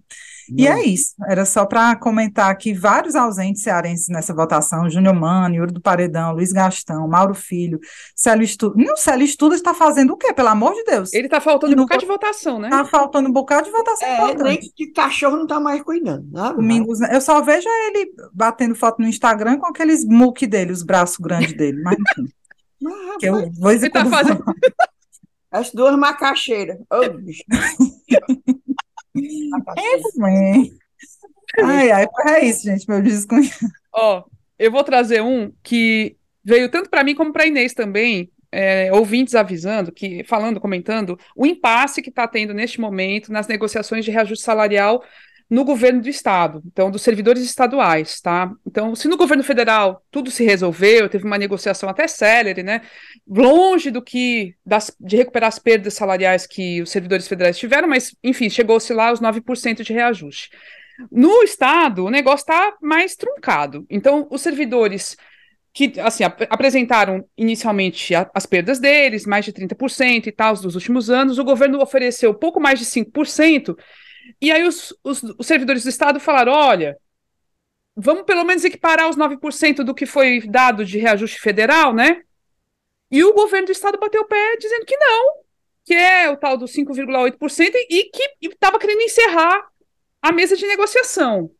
E é isso. Era só para comentar que vários ausentes cearenses nessa votação, Júnior Mano, Yuri do Paredão, Luiz Gastão, Mauro Filho, Célio Estudo. Não, Célio Estudo está fazendo o quê, pelo amor de Deus? Ele está faltando um bocado de votação, né? Está faltando um bocado de votação é, Nem que tá cachorro não está mais cuidando. Domingos, né? eu só vejo ele batendo foto no Instagram com aqueles muque dele, os braços grandes dele. Mas enfim. Ah, que eu vou tá executar. Tá fazendo... As duas macaxeiras. Oh, Ah, tá é, mãe. Ai, ai, é isso, gente, meu desconhecido. Ó, eu vou trazer um que veio tanto para mim como para Inês também, é, ouvintes avisando, que falando, comentando, o impasse que está tendo neste momento nas negociações de reajuste salarial no governo do estado, então dos servidores estaduais, tá? Então, se no governo federal tudo se resolveu, teve uma negociação até célere, né? Longe do que das, de recuperar as perdas salariais que os servidores federais tiveram, mas enfim, chegou-se lá os 9% de reajuste. No estado, o negócio está mais truncado. Então, os servidores que assim ap apresentaram inicialmente a, as perdas deles, mais de 30% e tal dos últimos anos, o governo ofereceu pouco mais de 5%, e aí os, os, os servidores do Estado falaram: olha, vamos pelo menos equiparar os 9% do que foi dado de reajuste federal, né? E o governo do Estado bateu o pé dizendo que não, que é o tal do 5,8%, e que estava querendo encerrar a mesa de negociação.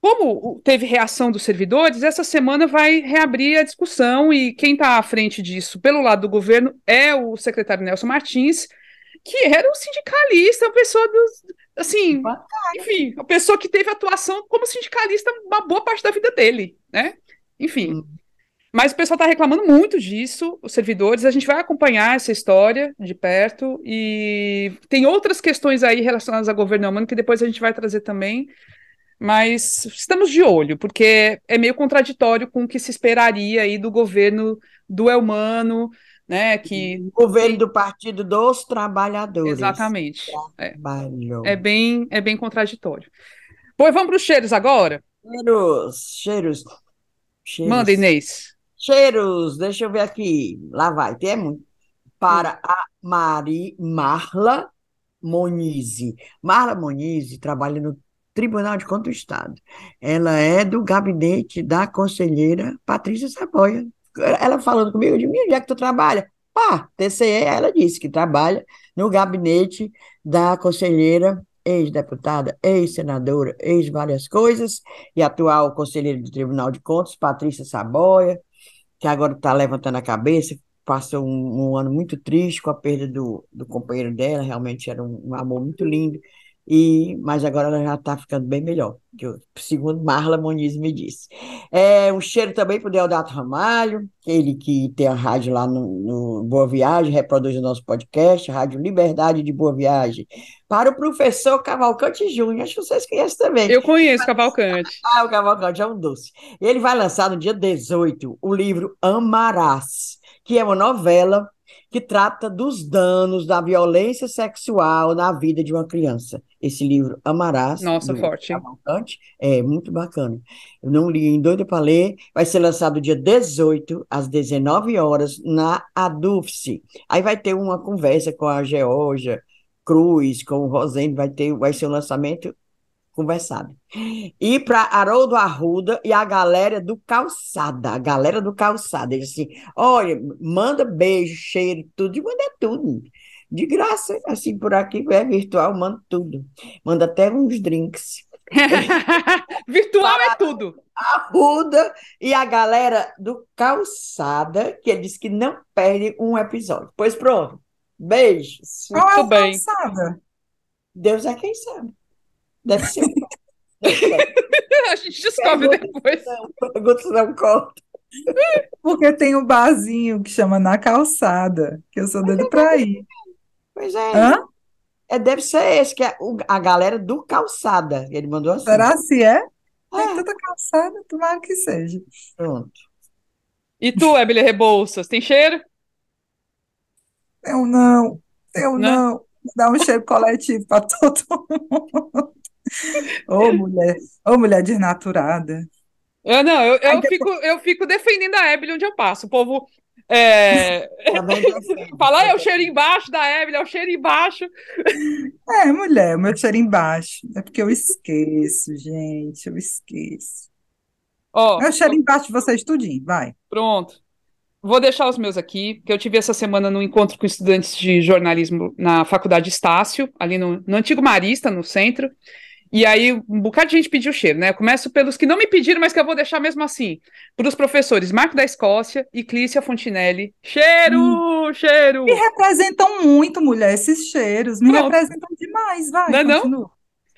Como teve reação dos servidores, essa semana vai reabrir a discussão e quem está à frente disso pelo lado do governo é o secretário Nelson Martins, que era um sindicalista, uma pessoa dos. Assim, enfim, uma pessoa que teve atuação como sindicalista uma boa parte da vida dele, né? Enfim. Mas o pessoal está reclamando muito disso, os servidores. A gente vai acompanhar essa história de perto e tem outras questões aí relacionadas ao governo humano que depois a gente vai trazer também. Mas estamos de olho, porque é meio contraditório com o que se esperaria aí do governo do Elmano, né? Que o governo do Partido dos Trabalhadores. Exatamente. Trabalho. É, é bem é bem contraditório. Pois vamos para os cheiros agora. Cheiros, cheiros, cheiros. Manda Inês. Cheiros, deixa eu ver aqui. Lá vai, tem muito. Para hum. a Mari Marla Monize. Marla Monize trabalha no Tribunal de Contas do Estado. Ela é do gabinete da conselheira Patrícia Saboia, ela falando comigo, de mim onde é que tu trabalha? ah TCE, ela disse que trabalha no gabinete da conselheira ex-deputada, ex-senadora, ex-várias coisas, e atual conselheira do Tribunal de Contas, Patrícia Saboia, que agora está levantando a cabeça, passou um, um, ano muito triste com a perda do, do companheiro dela, realmente era um, um amor muito lindo, e, mas agora ela já está ficando bem melhor, que eu, segundo Marla Moniz me disse. É, um cheiro também para o Deodato Ramalho, ele que tem a rádio lá no, no, Boa Viagem, reproduz o nosso podcast, Rádio Liberdade de Boa Viagem. Para o professor Cavalcante Júnior, acho que vocês conhecem também. Eu conheço Cavalcante. Ah, o Cavalcante é um doce. Ele vai lançar no dia 18 o livro Amarás, que é uma novela que trata dos danos da violência sexual na vida de uma criança. Esse livro Amarás. Nossa, do forte. Cavalcante, tá é muito bacana. Eu não li em doido para ler. Vai ser lançado dia 18, às 19 horas, na Adufse. Aí vai ter uma conversa com a Georgia Cruz, com o Rosendo, vai, ter, vai ser um lançamento conversado. E para Haroldo Arruda e a galera do Calçada, a galera do Calçada. Ele disse: assim, olha, manda beijo, cheiro, tudo, e manda tudo. De graça, assim, por aqui, é virtual, manda tudo. Manda até uns drinks. virtual é tudo. Arruda e a galera do Calçada, que ele disse que não perde um episódio. Pois pronto, beijos. Muito Qual é bem. Calçada? Deus é quem sabe. Deve ser. a gente descobre depois. Não, não conta. Porque tem um barzinho que chama Na Calçada, que eu sou doido é pra ir. Pois é. Hã? É, deve ser esse, que é o, a galera do Calçada. Ele mandou assim. Será se é? é. Tem é. toda calçada, tomara que seja. Pronto. E tu, Emília Rebouças, tem cheiro? Eu não, eu não. É? não. Dá um cheiro coletivo para todo mundo. Ô, mulher, ô, mulher desnaturada. Eu, não, eu, eu, fico, eu fico defendendo a Evelyn onde eu passo. O povo é... Tá tá Falar é o tá cheiro embaixo da Evelyn, é o cheiro embaixo. É, mulher, o meu cheiro embaixo. É porque eu esqueço, gente, eu esqueço. oh, é o cheiro eu... embaixo de vocês tudinho, vai. Pronto. Vou deixar os meus aqui, que eu tive essa semana no encontro com estudantes de jornalismo na Faculdade Estácio, ali no, no antigo Marista, no centro. E aí, um bocado de gente pediu cheiro, né? Eu começo pelos que não me pediram, mas que eu vou deixar mesmo assim. Para os professores Marco da Escócia e Clícia Fontinelli. Cheiro! Hum. Cheiro! Me representam muito, mulher, esses cheiros. Me Pronto. representam demais, vai. Não, é não?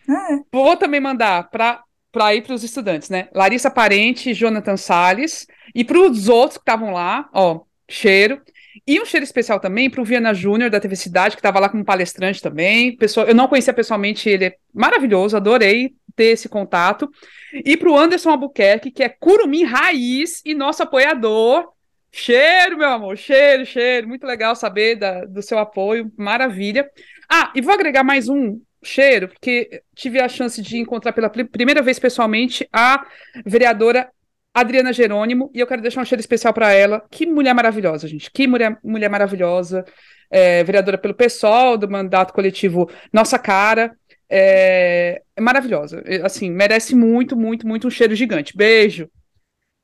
É. Vou também mandar para para ir para os estudantes, né? Larissa Parente, Jonathan Sales e para os outros que estavam lá, ó, cheiro. E um cheiro especial também para o Viana Júnior, da TV Cidade, que estava lá como palestrante também. Pessoa, eu não conhecia pessoalmente, ele é maravilhoso, adorei ter esse contato. E para o Anderson Albuquerque, que é curumim raiz e nosso apoiador. Cheiro, meu amor, cheiro, cheiro. Muito legal saber da, do seu apoio, maravilha. Ah, e vou agregar mais um cheiro, porque tive a chance de encontrar pela primeira vez pessoalmente a vereadora Adriana Jerônimo, e eu quero deixar um cheiro especial para ela. Que mulher maravilhosa, gente. Que mulher, mulher maravilhosa. É, vereadora pelo PSOL, do mandato coletivo Nossa Cara. É, é maravilhosa. É, assim, merece muito, muito, muito um cheiro gigante. Beijo.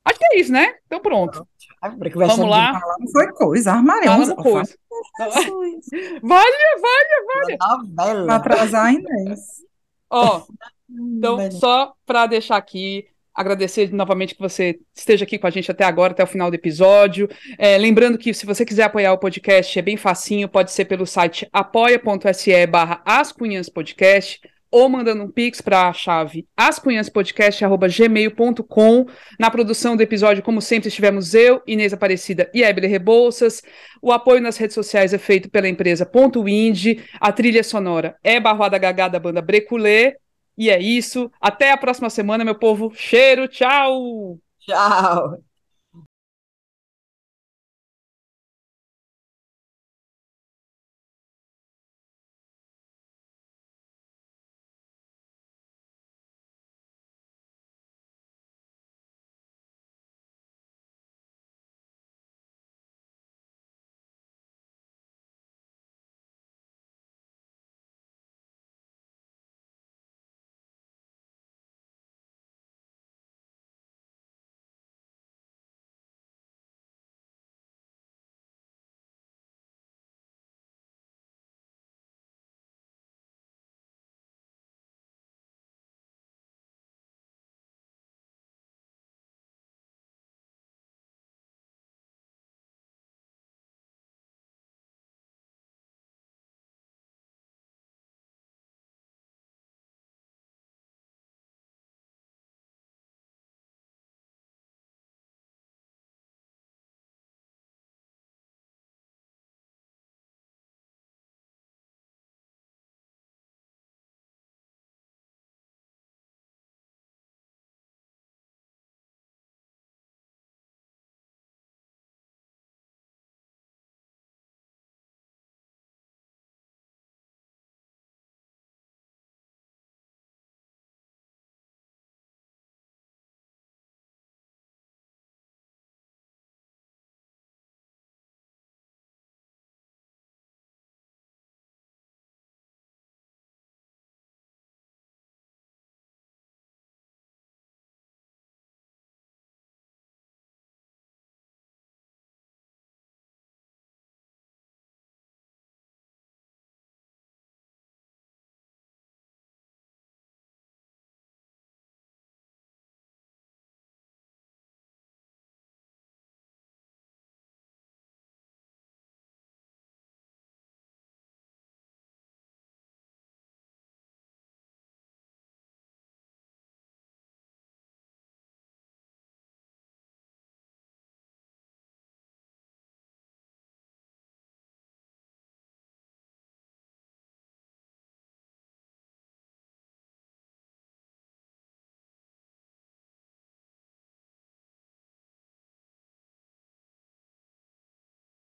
Acho que é isso, né? Então pronto. Vamos lá. Não foi coisa, armaremos. Falando coisa. Vale, vale, vale. Pra atrasar a é Ó, então, só para deixar aqui, agradecer novamente que você esteja aqui com a gente até agora, até o final do episódio. É, lembrando que se você quiser apoiar o podcast, é bem facinho, pode ser pelo site apoia.se barra ascunhaspodcast ou mandando um pix para a chave ascunhaspodcast.gmail.com. Na produção do episódio, como sempre, estivemos eu, Inês Aparecida e Ebele Rebouças. O apoio nas redes sociais é feito pela empresa Ponto Indie. A trilha sonora é Barroada Gagada, da banda Breculê. E é isso. Até a próxima semana, meu povo. Cheiro, tchau! Tchau!